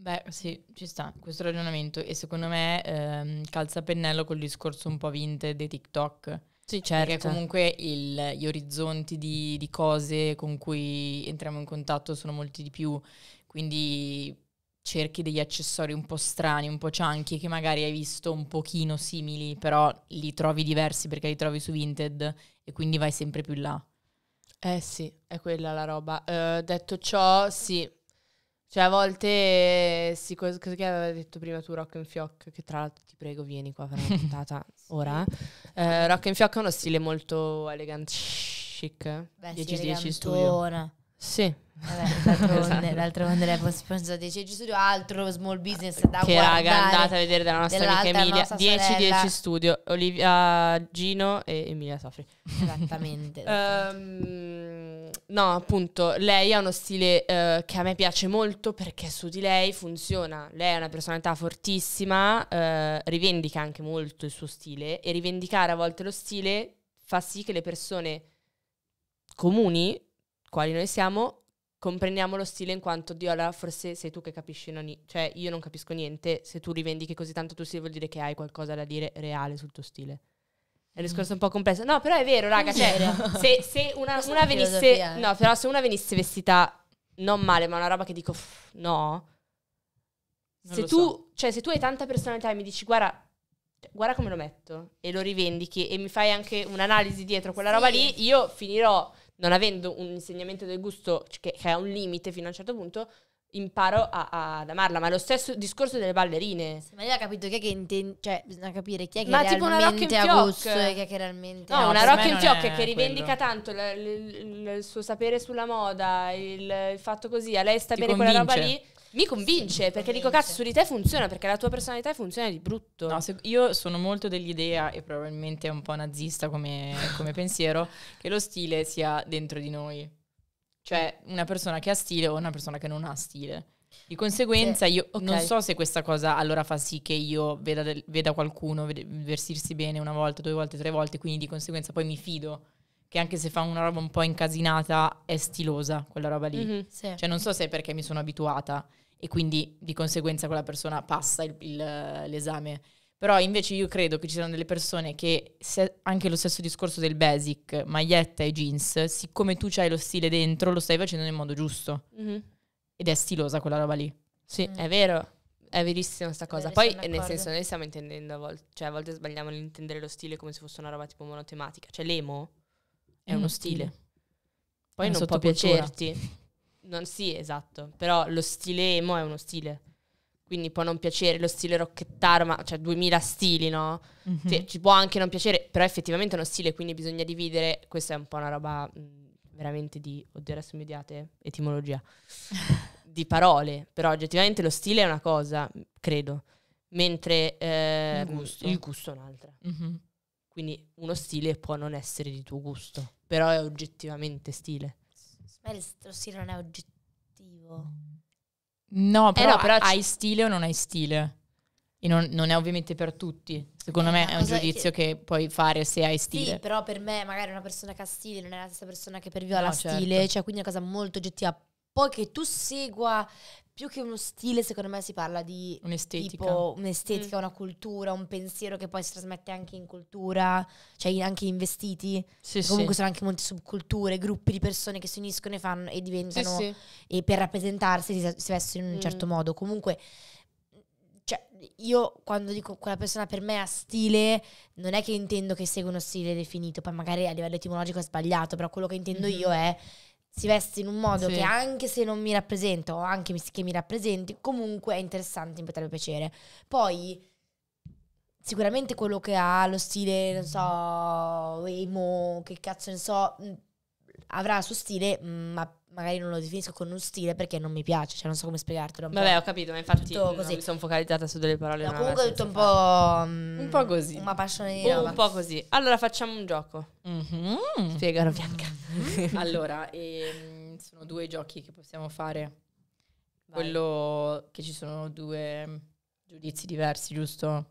Beh, sì, ci sta questo ragionamento e secondo me ehm, calza pennello col discorso un po' vinte dei TikTok. Sì, certo. Perché comunque il, gli orizzonti di, di cose con cui entriamo in contatto sono molti di più, quindi cerchi degli accessori un po' strani, un po' cianchi, che magari hai visto un pochino simili, però li trovi diversi perché li trovi su Vinted e quindi vai sempre più là. Eh sì, è quella la roba. Uh, detto ciò, sì, cioè, a volte, si. cosa che aveva detto prima tu, Rock and Fioc, che tra l'altro ti prego vieni qua per una puntata ora. Eh, Rock and Fioc è uno stile molto elegant chic. 10-10 studio. Sì. Vabbè, d'altronde esatto. lei può sponsor 10 studio, altro small business da che guardare. Che raga, andate a vedere dalla nostra amica Emilia. 10-10 studio, Olivia Gino e Emilia Sofri. Esattamente. Ehm. um, Mm, no, appunto, lei ha uno stile eh, che a me piace molto perché su di lei funziona. Lei è una personalità fortissima, eh, rivendica anche molto il suo stile e rivendicare a volte lo stile fa sì che le persone comuni, quali noi siamo, comprendiamo lo stile in quanto Diola forse sei tu che capisci, non i- cioè io non capisco niente, se tu rivendichi così tanto tu stile vuol dire che hai qualcosa da dire reale sul tuo stile. È un discorso un po' complesso. No, però è vero, raga. Cioè, se, se una, una venisse. Eh. No, però se una venisse vestita non male, ma una roba che dico no. Non se tu, so. cioè, se tu hai tanta personalità e mi dici guarda, cioè, guarda come lo metto e lo rivendichi e mi fai anche un'analisi dietro quella sì. roba lì, io finirò non avendo un insegnamento del gusto cioè, che, che ha un limite fino a un certo punto, imparo a, a, ad amarla. Ma è lo stesso discorso delle ballerine. Sì, ma io ho capito chi è che intende. Cioè, bisogna capire chi è che ma è tipo realmente ha gusto e chi è che realmente. No, no una rock in fioc che rivendica quello. tanto l- l- il suo sapere sulla moda, il, il fatto così, a lei sta Ti bene convince. quella roba lì. Mi convince sì, perché dico cazzo su di te funziona perché la tua personalità funziona di brutto. No, se, io sono molto dell'idea e probabilmente è un po' nazista come, come pensiero che lo stile sia dentro di noi. Cioè, una persona che ha stile o una persona che non ha stile. Di conseguenza, sì. io okay. non so se questa cosa allora fa sì che io veda, del, veda qualcuno vede, vestirsi bene una volta, due volte, tre volte, quindi di conseguenza poi mi fido che anche se fa una roba un po' incasinata è stilosa quella roba lì. Mm-hmm, sì. Cioè, non so se è perché mi sono abituata e quindi di conseguenza quella persona passa il, il, l'esame. Però invece io credo che ci siano delle persone che, anche lo stesso discorso del basic, maglietta e jeans, siccome tu c'hai lo stile dentro, lo stai facendo nel modo giusto. Mm-hmm. Ed è stilosa quella roba lì. Sì, mm. è vero. È verissima sta cosa. Eh, Poi, nel senso, noi stiamo intendendo a volte, cioè a volte sbagliamo nell'intendere lo stile come se fosse una roba tipo monotematica. Cioè, l'emo è, uno stile. stile. Poi non può piacerti. Non, sì, esatto. Però lo stile emo è uno stile quindi può non piacere lo stile rocchettaro, ma cioè 2000 stili, no? Mm-hmm. Cioè, ci può anche non piacere, però effettivamente è uno stile, quindi bisogna dividere. Questa è un po' una roba mh, mm, veramente di, oddio adesso mi etimologia, di parole, però oggettivamente lo stile è una cosa, credo, mentre eh, il, mm, gusto. il, gusto. è un'altra. Mm-hmm. Quindi uno stile può non essere di tuo gusto, però è oggettivamente stile. Ma lo stile non è oggettivo. Mm. No, però, eh no, però hai stile o non hai stile? Non, non, è ovviamente per tutti. Secondo eh, me è un giudizio che... che... puoi fare se hai stile. Sì, però per me magari una persona che ha stile non è la stessa persona che per Viola no, ha certo. stile, cioè quindi è una cosa molto oggettiva. Poi che tu segua più che uno stile, secondo me si parla di un'estetica, tipo, un'estetica mm. una cultura, un pensiero che poi si trasmette anche in cultura, cioè anche in vestiti. Sì, comunque sì. sono anche molte subculture, gruppi di persone che si uniscono e fanno e diventano sì, sì. e per rappresentarsi si, si vestono in un mm. certo modo. Comunque cioè, io quando dico quella persona per me ha stile, non è che intendo che segue uno stile definito, poi magari a livello etimologico è sbagliato, però quello che intendo mm. io è si veste in un modo sì. che anche se non mi rappresenta o anche che mi rappresenti, comunque è interessante, mi potrebbe piacere. Poi sicuramente quello che ha lo stile, non so, emo, che cazzo ne so, avrà il suo stile, ma magari non lo definisco con uno stile perché non mi piace, cioè non so come spiegartelo. Vabbè, ho capito, ma infatti mi sono focalizzata su delle parole. No, comunque è tutto un po'... Um, un mm, po' così. Una passione di roba. Un po' così. Allora facciamo un gioco. Mm-hmm. Spiegalo Bianca. Mm-hmm. allora, ehm, sono due giochi che possiamo fare. Vai. Quello che ci sono due giudizi diversi, giusto?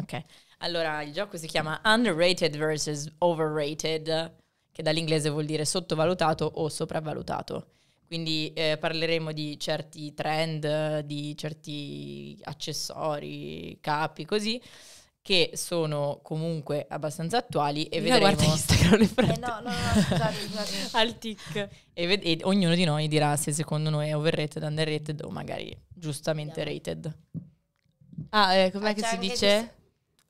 Ok. Allora, il gioco si chiama Underrated vs. Overrated che dall'inglese vuol dire sottovalutato o sopravvalutato. Quindi eh, parleremo di certi trend, di certi accessori, capi, così, che sono comunque abbastanza attuali e Io vedremo... guarda Instagram le frate. Eh no, no, no, scusate, scusate. Al tic. E, ved- e, ognuno di noi dirà se secondo noi è overrated, underrated o magari giustamente yeah. rated. Ah, eh, com'è ah, che si dice?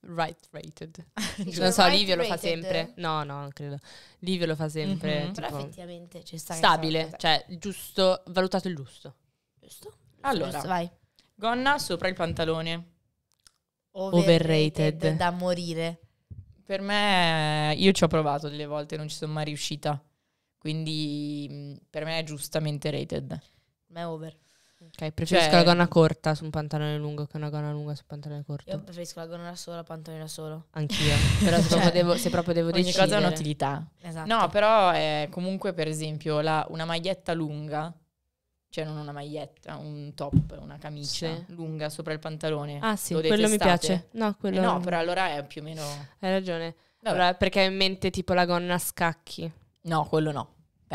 right rated. Cioè, non so, right Livio rated. lo fa sempre. No, no, non credo. Livio lo fa mhm. sempre. Mm-hmm. Però effettivamente c'è sta stabile, cioè giusto, valutato il giusto. Giusto? Allora, giusto, vai. Gonna sopra il pantalone. Overrated. Overrated. Da morire. Per me, io ci ho provato delle volte, non ci sono mai riuscita. Quindi mm, per me è giustamente rated. Ma è over. Ok, cioè, preferisco cioè, la gonna corta su un pantalone lungo che una gonna lunga su un pantalone corto. Io preferisco la gonna sola, pantalone solo. Anch'io. però se, cioè, proprio devo, se proprio devo ogni decidere. Ogni cosa ha un'utilità. Esatto. No, però è comunque per esempio la, una maglietta lunga, cioè non una maglietta, un top, una camicia sì. lunga sopra il pantalone. Ah sì, quello mi piace. No, quello... Eh no, però allora è più o meno... Hai ragione. Allora, perché hai in mente tipo la gonna a scacchi? No, quello no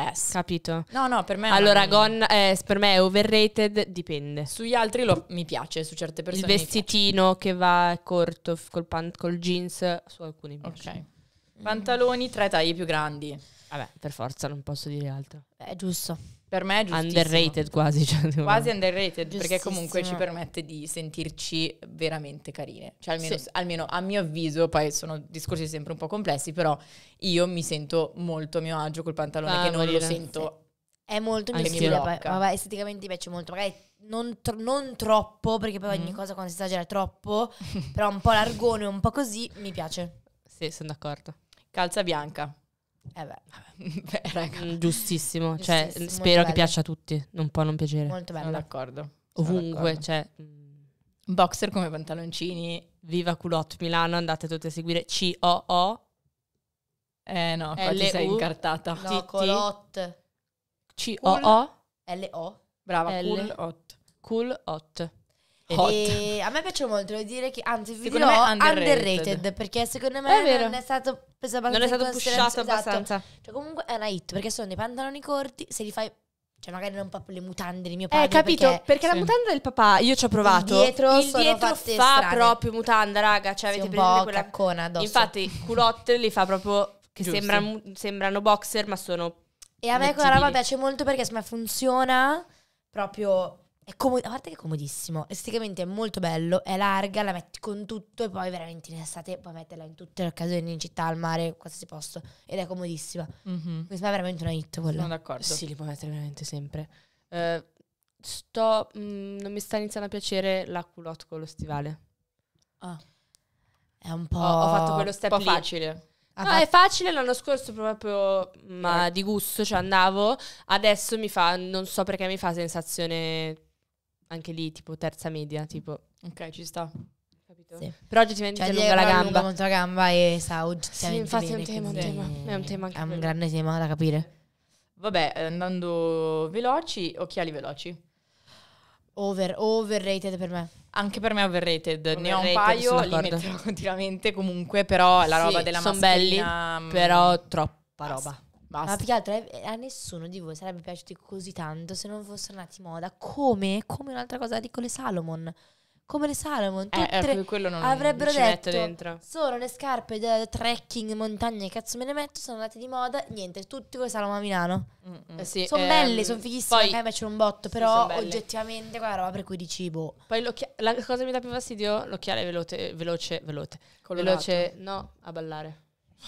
pass. Capito? No, no, per me Allora, non... Gone, eh, per me è overrated, dipende. Sugli altri lo, mi piace, su certe persone. Il vestitino che va corto col, pan- col jeans, su alcuni piace. Ok. Pantaloni, tre tagli più grandi. Vabbè, per forza, non posso dire altro. È giusto. Per me è giusto. Underrated quasi. Cioè, quasi underrated, perché comunque ci permette di sentirci veramente carine. Cioè, almeno, sì. almeno, a mio avviso, poi sono discorsi sempre un po' complessi, però io mi sento molto a mio agio col pantalone ah, che non lo sento. Sì. È molto mio stile, poi, vabbè, esteticamente mi piace molto, magari non, tro- non, troppo, perché poi mm. ogni cosa quando si esagera è troppo, però un po' largone, un po' così, mi piace. Sì, sono d'accordo. Calza bianca. Eh beh, beh raga. Mm, giustissimo. Cioè, giustissimo. spero che piaccia a tutti. Non può non piacere. Molto bello. Sono d'accordo. Ovunque, d'accordo. cioè. Boxer come pantaloncini. Viva Culotte Milano, andate tutti a seguire. C-O-O. Eh no, qua sei incartata. No, Colotte. C-O-O. L-O. Brava, Cool Hot. Cool Hot. Hot. E a me piace molto, devo dire che, anzi, vi dirò underrated. underrated. perché secondo me è non è stato preso abbastanza. Non è stato pushato esatto. abbastanza. Cioè, comunque è una hit, perché sono dei pantaloni corti, se li fai cioè, magari non proprio le mutande di mio eh, padre. Eh, capito? Perché, perché sì. la mutanda del papà, io ci ho provato. Il dietro, il dietro fa strane. proprio mutanda, raga. Cioè, avete sì, preso quella caccona addosso. Infatti, culotte li fa proprio. Che sembrano, sembrano boxer, ma sono. E a me quella roba piace molto perché secondo me funziona proprio è comod- a parte che è comodissimo, esteticamente è molto bello, è larga, la metti con tutto e poi veramente in estate puoi metterla in tutte le occasioni, in città, al mare, qualsiasi posto. Ed è comodissima. Mm-hmm. Mi sembra veramente una hit quella. Sono d'accordo. Sì, li puoi mettere veramente sempre. Uh, sto, mh, mhmm, non mi sta iniziando a piacere la culotte con lo stivale. Ah. È un po'... Ho, ho fatto quello step un po' facile. Ah, no, ah, è facile, l'anno scorso proprio, ma di gusto, cioè andavo, adesso mi fa, non so perché mi fa sensazione anche lì tipo terza media, mm. tipo. Ok, ci sta. Capito? Sì. Però oggettivamente cioè, ti allunga la gamba. Molto la gamba e sa oggettivamente oh, sì, infatti è, un tema, un tema. è un tema, è un grande tema da capire. Vabbè, andando veloci, occhiali veloci. Over, overrated per me. Anche per me overrated. overrated ne ho un paio, li metterò continuamente comunque, però la roba della della sono belli, mm. però troppa roba. Basta. Ma più che altro eh, a nessuno di voi sarebbe piaciuto così tanto se non fossero nati moda. Come? Come un'altra cosa, dico le Salomon. Come le Salomon, eh, tutte eh, eh, quello non avrebbero ci detto dentro. sono le scarpe da trekking, montagne, cazzo me ne metto, sono andate di moda, niente, tutti con le Salomon a Milano. Mm-hmm. sì, sono ehm, belle, sono fighissime, poi, a me c'è un botto, però sì, oggettivamente quella roba per cui dici boh. Poi la cosa che mi dà più fastidio, l'occhiale veloce, veloce, veloce, veloce, no, a ballare.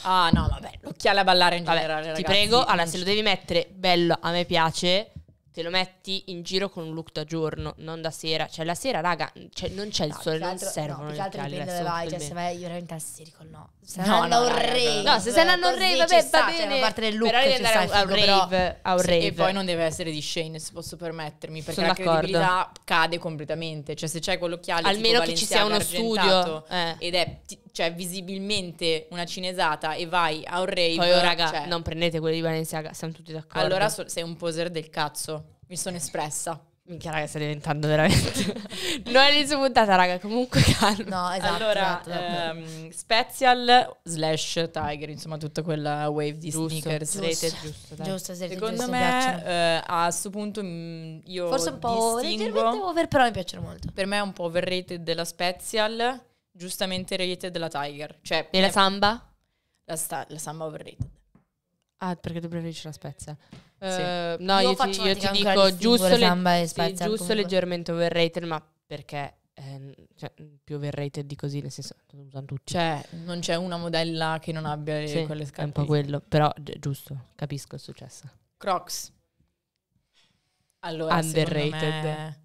Ah, no, vabbè, l'occhiale a ballare in vabbè, generale. Ti prego, allora se lo devi mettere bello, a me piace. Te lo metti in giro con un look da giorno, non da sera. Cioè, la sera, raga, cioè, non c'è il no, sole, altro, non servono. No, più che altro dipende eh, dove vai. Cioè, se vai io veramente al circo, no. Se no, no, un rave. No, se sei andando a un rave, vabbè, sta, va cioè, bene. Cioè, parte del look, però devi andare sta, a un rave. A un rave. e poi non deve essere di Shane, se posso permettermi, perché Sono la d'accordo. credibilità cade completamente. Cioè, se c'hai quell'occhiale, almeno che ci sia uno studio eh. ed è cioè visibilmente una cinesata e vai a un rave. Poi, oh, raga, cioè, non prendete quelli di Balenciaga, siamo tutti d'accordo. Allora so, sei un poser del cazzo. Mi sono espressa. Minchia, raga, sta diventando veramente. non è l'inizio puntata, raga. Comunque, calma. No, esatto. Allora, esatto, ehm, esatto. special slash Tiger, insomma, tutta quella wave di giusto, sneakers. Giusto, rete, giusto, dai. giusto rete, Secondo giusto, me, eh, a questo punto, mh, mm, io. Forse un po' distingo, leggermente over, però mi piacciono molto. Per me è un po' overrated della special giustamente rated della Tiger. Cioè, e la eh, samba? La, sta- la samba overrated. Ah, perché tu preferisci la spezia? Eh, sì. No, io, io ti, io ti dico giusto, le- sì, giusto leggermente overrated, ma perché eh, cioè, più overrated di così, nel senso, usano tutti. Cioè, non c'è una modella che non abbia sì, quelle scarpe. È un po' quello, però giusto, capisco, il successo. Crocs. Allora, Underrated.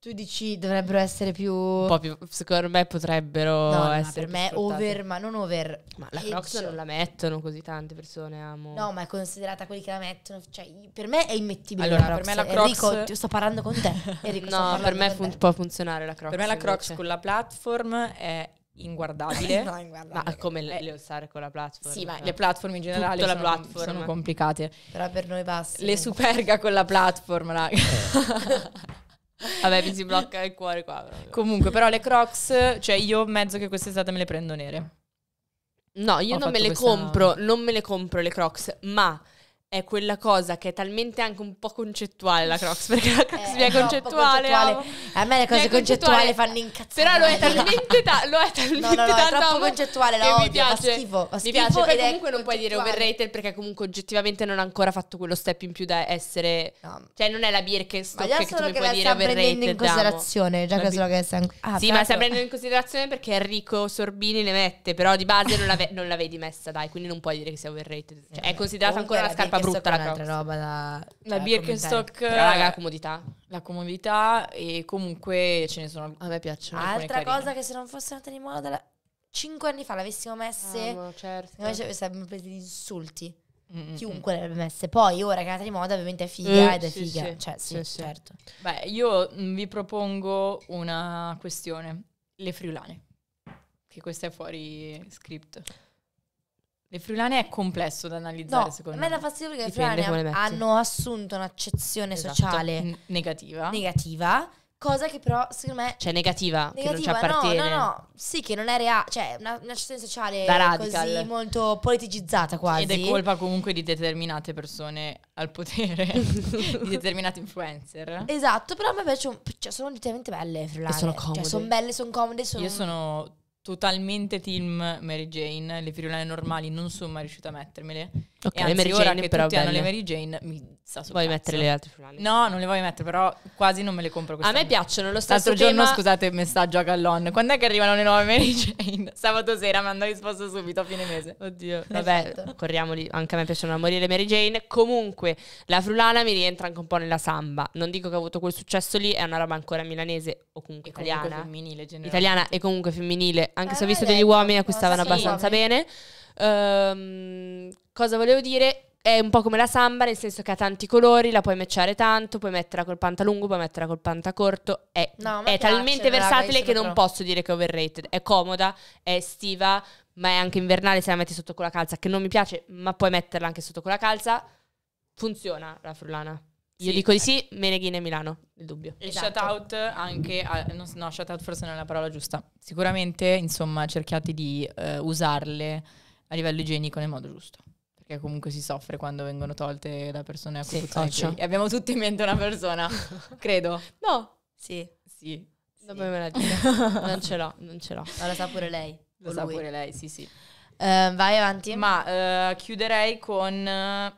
Tu dici dovrebbero essere più... Un po' più secondo me potrebbero no, essere... No, per me sfruttate. over, ma non over. Ma la Crocs non la mettono così tante persone, amo. No, ma è considerata quelli che la mettono. Cioè, per me è immettibile allora, la Crocs. Per me la Crocs... Enrico, ti sto parlando con te. Enrico, no, per me fun- può funzionare la Crocs. Per me la Crocs invece. con la platform è inguardabile. no, inguardabile. Ma come le, le usare con la platform? Sì, ma no. le platform in generale sono, platform. sono, complicate. Però per noi basta. Le superga con la platform, raga. Vabbè, mi si blocca il cuore qua. Proprio. Comunque, però le Crocs, cioè io mezzo che quest'estate me le prendo nere. No, io Ho non me le questa... compro, non me le compro le Crocs, ma è quella cosa che è talmente anche un po' concettuale la Crocs, perché la eh, Crocs mi mia è concettuale, concettuale. A me le cose concettuali fanno incazzare. Però lo è talmente, ta- lo è talmente no, no, no, tanto è troppo concettuale, la odio, mi piace. Fa schifo, fa schifo mi piace, poi comunque non puoi dire overrated perché comunque oggettivamente non ha ancora fatto quello step in più da essere no. cioè non è la Birkenstock che tu mi puoi dire overrated. in considerazione, già che solo che sta ah, Sì, ma sta certo. prendendo in considerazione perché Enrico Sorbini le mette, però di base non la, vedi messa, dai, quindi non puoi dire che sia overrated. Cioè, è considerata ancora la scarpa roba brutta. Un'altra roba da, la cioè, Birkenstock. Raga, la comodità. La comodità e comunque ce ne sono A me piacciono. Altra cosa che se non fosse andata di moda dalla... 5 anni fa l'avessimo messe, ah, boh, certo. invece saremmo presi gli insulti. Mm-hmm. Chiunque le avrebbe messe. Poi ora oh, che è nata di moda ovviamente è figa mm, ed è sì, figa. Sì. Cioè, sì, sì, certo. Beh, io mm, vi propongo una questione. Le friulane. Che questa è fuori script. Le friulane è complesso da analizzare, no, secondo me. A me dà fastidio perché le friulane hanno assunto un'accezione esatto. sociale N- negativa. Negativa. Cosa che però, secondo me... Cioè, negativa, negativa che non ci appartiene. No, no, no. Sì, che non è reale. Cioè, una, un'accezione sociale così molto politicizzata quasi. Ed è colpa comunque di determinate persone al potere, di determinate influencer. Esatto, però a me piacciono... Cioè, sono oggettivamente belle le friulane. E sono cioè, comode. Cioè, sono belle, sono comode, sono... Io sono totalmente team Mary Jane, le friulane normali non sono mai riuscita a mettermele Ok, e anzi, Mary Jane ora che però tutti hanno le Mary Jane, mi sa sul Vuoi cazzo. mettere le altre florali? No, non le voglio mettere, però quasi non me le compro queste. A me piacciono lo stesso L'altro tema... giorno, scusate, messaggio a Gallon. Quando è che arrivano le nuove Mary Jane? Sabato sera mi hanno risposto subito a fine mese. Oddio. Vabbè, esatto. corriamoli. Anche a me piacciono a morire le Mary Jane. Comunque, la frulana mi rientra anche un po' nella samba. Non dico che ha avuto quel successo lì, è una roba ancora milanese o comunque e italiana. Comunque femminile, italiana e comunque femminile. Anche eh, se ho eh, visto degli uomini acquistavano abbastanza bene. bene Um, cosa volevo dire? È un po' come la samba, nel senso che ha tanti colori, la puoi matchare tanto, puoi metterla col pantalungo, puoi metterla col pantacorto. È, no, è piace, talmente versatile che non posso dire che è overrated. È comoda, è estiva, ma è anche invernale se la metti sotto con la calza, che non mi piace, ma puoi metterla anche sotto con la calza. Funziona la frullana. Io sì. dico di sì, Meneghine Milano, il dubbio. E esatto. shout out anche, a, no, no, shout out forse non è la parola giusta. Sicuramente, insomma, cerchiate di uh, usarle a livello igienico nel modo giusto. Perché comunque si soffre quando vengono tolte da persone a cui sì, E abbiamo tutti in mente una persona, credo. No. Sì. Sì. Dopo sì. me la dire. non ce l'ho, non ce l'ho. Ma la sa pure lei. Lo sa pure lei, sì, sì. Uh, vai avanti. Ma uh, chiuderei con uh,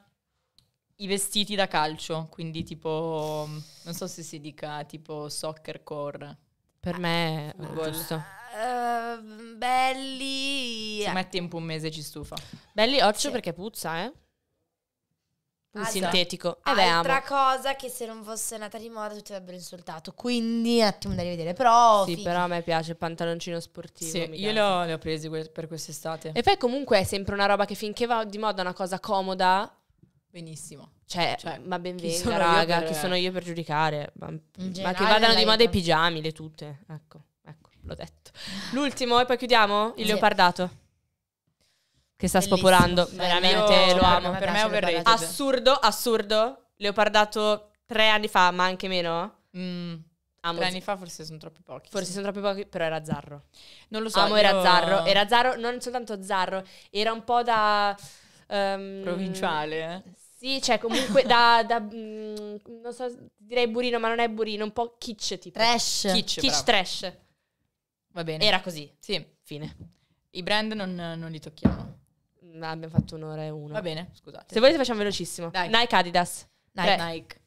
i vestiti da calcio, quindi tipo, non so se si dica tipo soccer core. Per me è eh, giusto. Uh, belli. Se ecco. metti in un mese ci stufa. Belli occhio sì. perché puzza, eh. Allora, ah, sintetico. Eh beh, altra amo. cosa che se non fosse nata di moda tutti avrebbero insultato. Quindi un attimo da rivedere. Però. Sì, figli. però a me piace il pantaloncino sportivo. Sì, io lo, le ho presi que- per quest'estate. E poi comunque è sempre una roba che finché va di moda una cosa comoda. Benissimo. Cioè, cioè, ma ben venga, chi raga, per... chi sono io per giudicare? Ma, ma che vadano di moda i pigiami, le tutte. Ecco, ecco, l'ho detto. L'ultimo e poi chiudiamo? Il sì. leopardato. Che sta Bellissimo. spopolando. Beh, Veramente io, lo amo. Per me è overrated. Assurdo, assurdo. Leopardato tre anni fa, ma anche meno. Mm. Amo Tre anni fa forse sono troppo pochi. Forse sì. sono troppo pochi, però era Zarro. Non lo so. Amo io... era Zarro. Era Zarro, non soltanto Zarro, era un po' da... Um, provinciale. Eh? Sì, cioè comunque da, da mm, non so, direi burino, ma non è burino, un po' kitsch tipo. Trash. Kitsch, kitsch trash. Va bene. Era così. Sì. Fine. I brand non, non li tocchiamo. Ma mm, Abbiamo fatto un'ora e uno. Va bene, scusate. Se volete facciamo velocissimo. Dai. Nike Adidas. Nike. Tre. Nike.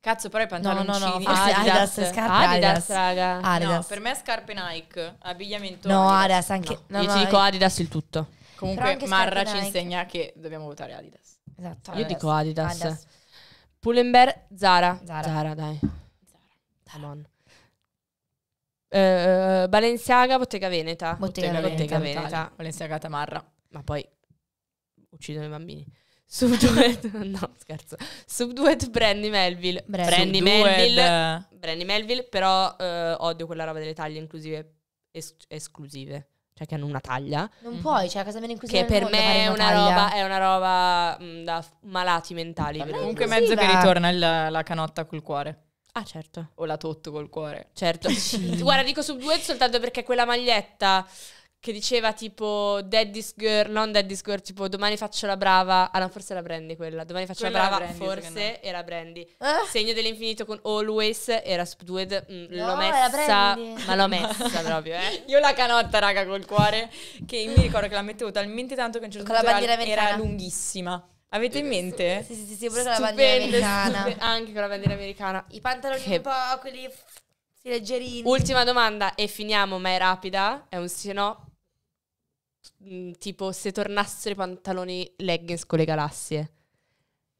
Cazzo, però i pantaloncini. No, no, no, Adidas, Adidas, scarpe Adidas, Adidas, raga. Adidas. No, per me scarpe Nike, abbigliamento No, Adidas, anche no. No, Io no, ti dico eh. Adidas il tutto. Comunque Marra ci insegna che dobbiamo votare Adidas. Esatto. Io dico Adidas. Adidas. Pull&Bear, Zara. Zara. Zara, dai. Zara. Come on. Eh, Balenciaga, Bottega Veneta. Bottega, Bottega, Bottega Veneta. Veneta. Balenciaga Tamarra. Ma poi uccidono i bambini. Subduet, no scherzo. Subduet Brandy Melville. Brand. Brandy Melville. Brandy Melville, però eh, odio quella roba delle taglie inclusive. Es- esclusive cioè che hanno una taglia. Non mhm. puoi, cioè a casa mia inclusione Che per me è una, roba, è una roba mh, mm, da malati mentali. Vabbè, comunque mezzo che ritorna il, la canotta col cuore. Ah certo. O la totto col cuore. Certo. Guarda, dico su due soltanto perché quella maglietta che diceva tipo Daddy's Girl, non Daddy's Girl, tipo domani faccio la brava. Ah no, forse la Brandy quella. Domani faccio quella la brava, Brandy, forse era Brandy. Ah. Segno dell'infinito con Always era Subdued, Mm, no, l'ho messa, ma l'ho messa proprio, eh. Io la canotta, raga, col cuore che mi ricordo che la mettevo talmente tanto che a un certo punto era, era lunghissima. Avete in mente? Sì, sì, sì, sì pure stupende, con la bandiera americana. Stupende, anche con la bandiera americana. I pantaloni che... un po' quelli leggerini. Ultima domanda e finiamo, ma è rapida, è un sì o no Mm, tipo se tornassero i pantaloni leggings con le galassie.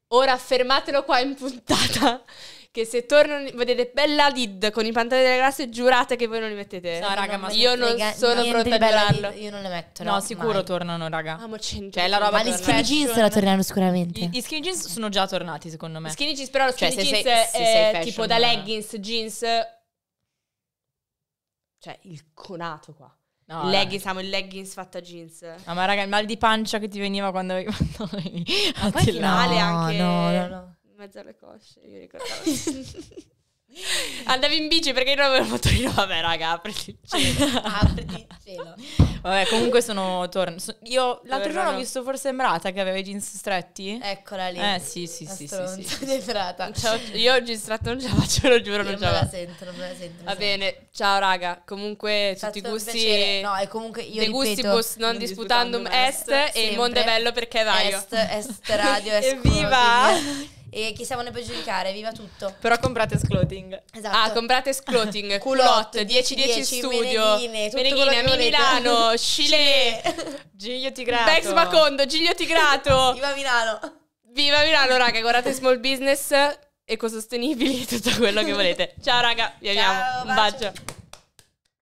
Ora fermatelo qua in puntata che se tornano, vedete bella Did con i pantaloni delle galassie, giurate che voi non li mettete. No, raga, ma io non rega, sono pronta a giurarlo. Io non le metto, no. no sicuro mai. tornano, raga. Ah, ma cioè, la roba ma gli skinny fashion. jeans la torneranno sicuramente. Gli, I, skinny jeans sono già tornati, secondo me. I skinny jeans però, skinny cioè, jeans se sei, eh, se sei tipo da eh. leggings, jeans Cioè, il conato qua. No, leggings, siamo il leggings fatta jeans. No, ma raga, il mal di pancia che ti veniva quando avevi fatto no, male anche. No, no, no. In mezzo alle cosce, io ricordavo. Andavi in bici perché io non avevo fatto io. Vabbè, raga, apriti il cielo. apriti il cielo. Vabbè, comunque sono torna. so- Io l'altro giorno ho visto forse Emrata che aveva i jeans stretti. Eccola lì. Eh sì, sì, sì, sì, sì, sì. Emrata. io jeans stretto non ce la faccio, lo giuro, io non ce la Non me la sento, non me la sento. Va sento. bene, ciao raga. Comunque tutti i gusti No, e comunque io De gusti post non, non disputandum, disputandum est, est e il mondo è bello perché è vario. Est, est radio, est Evviva! e chi siamo noi per giudicare, viva tutto. Però comprate Scloting. Esatto. Ah, comprate Scloting, culotte, 10-10 studio, Meneghine, Meneghine Milano, Scile, Giglio Tigrato, Bex Macondo, Giglio Tigrato. viva Milano. Viva Milano, raga, guardate Small Business, ecosostenibili, tutto quello che volete. Ciao raga, vi amiamo. Un bacio.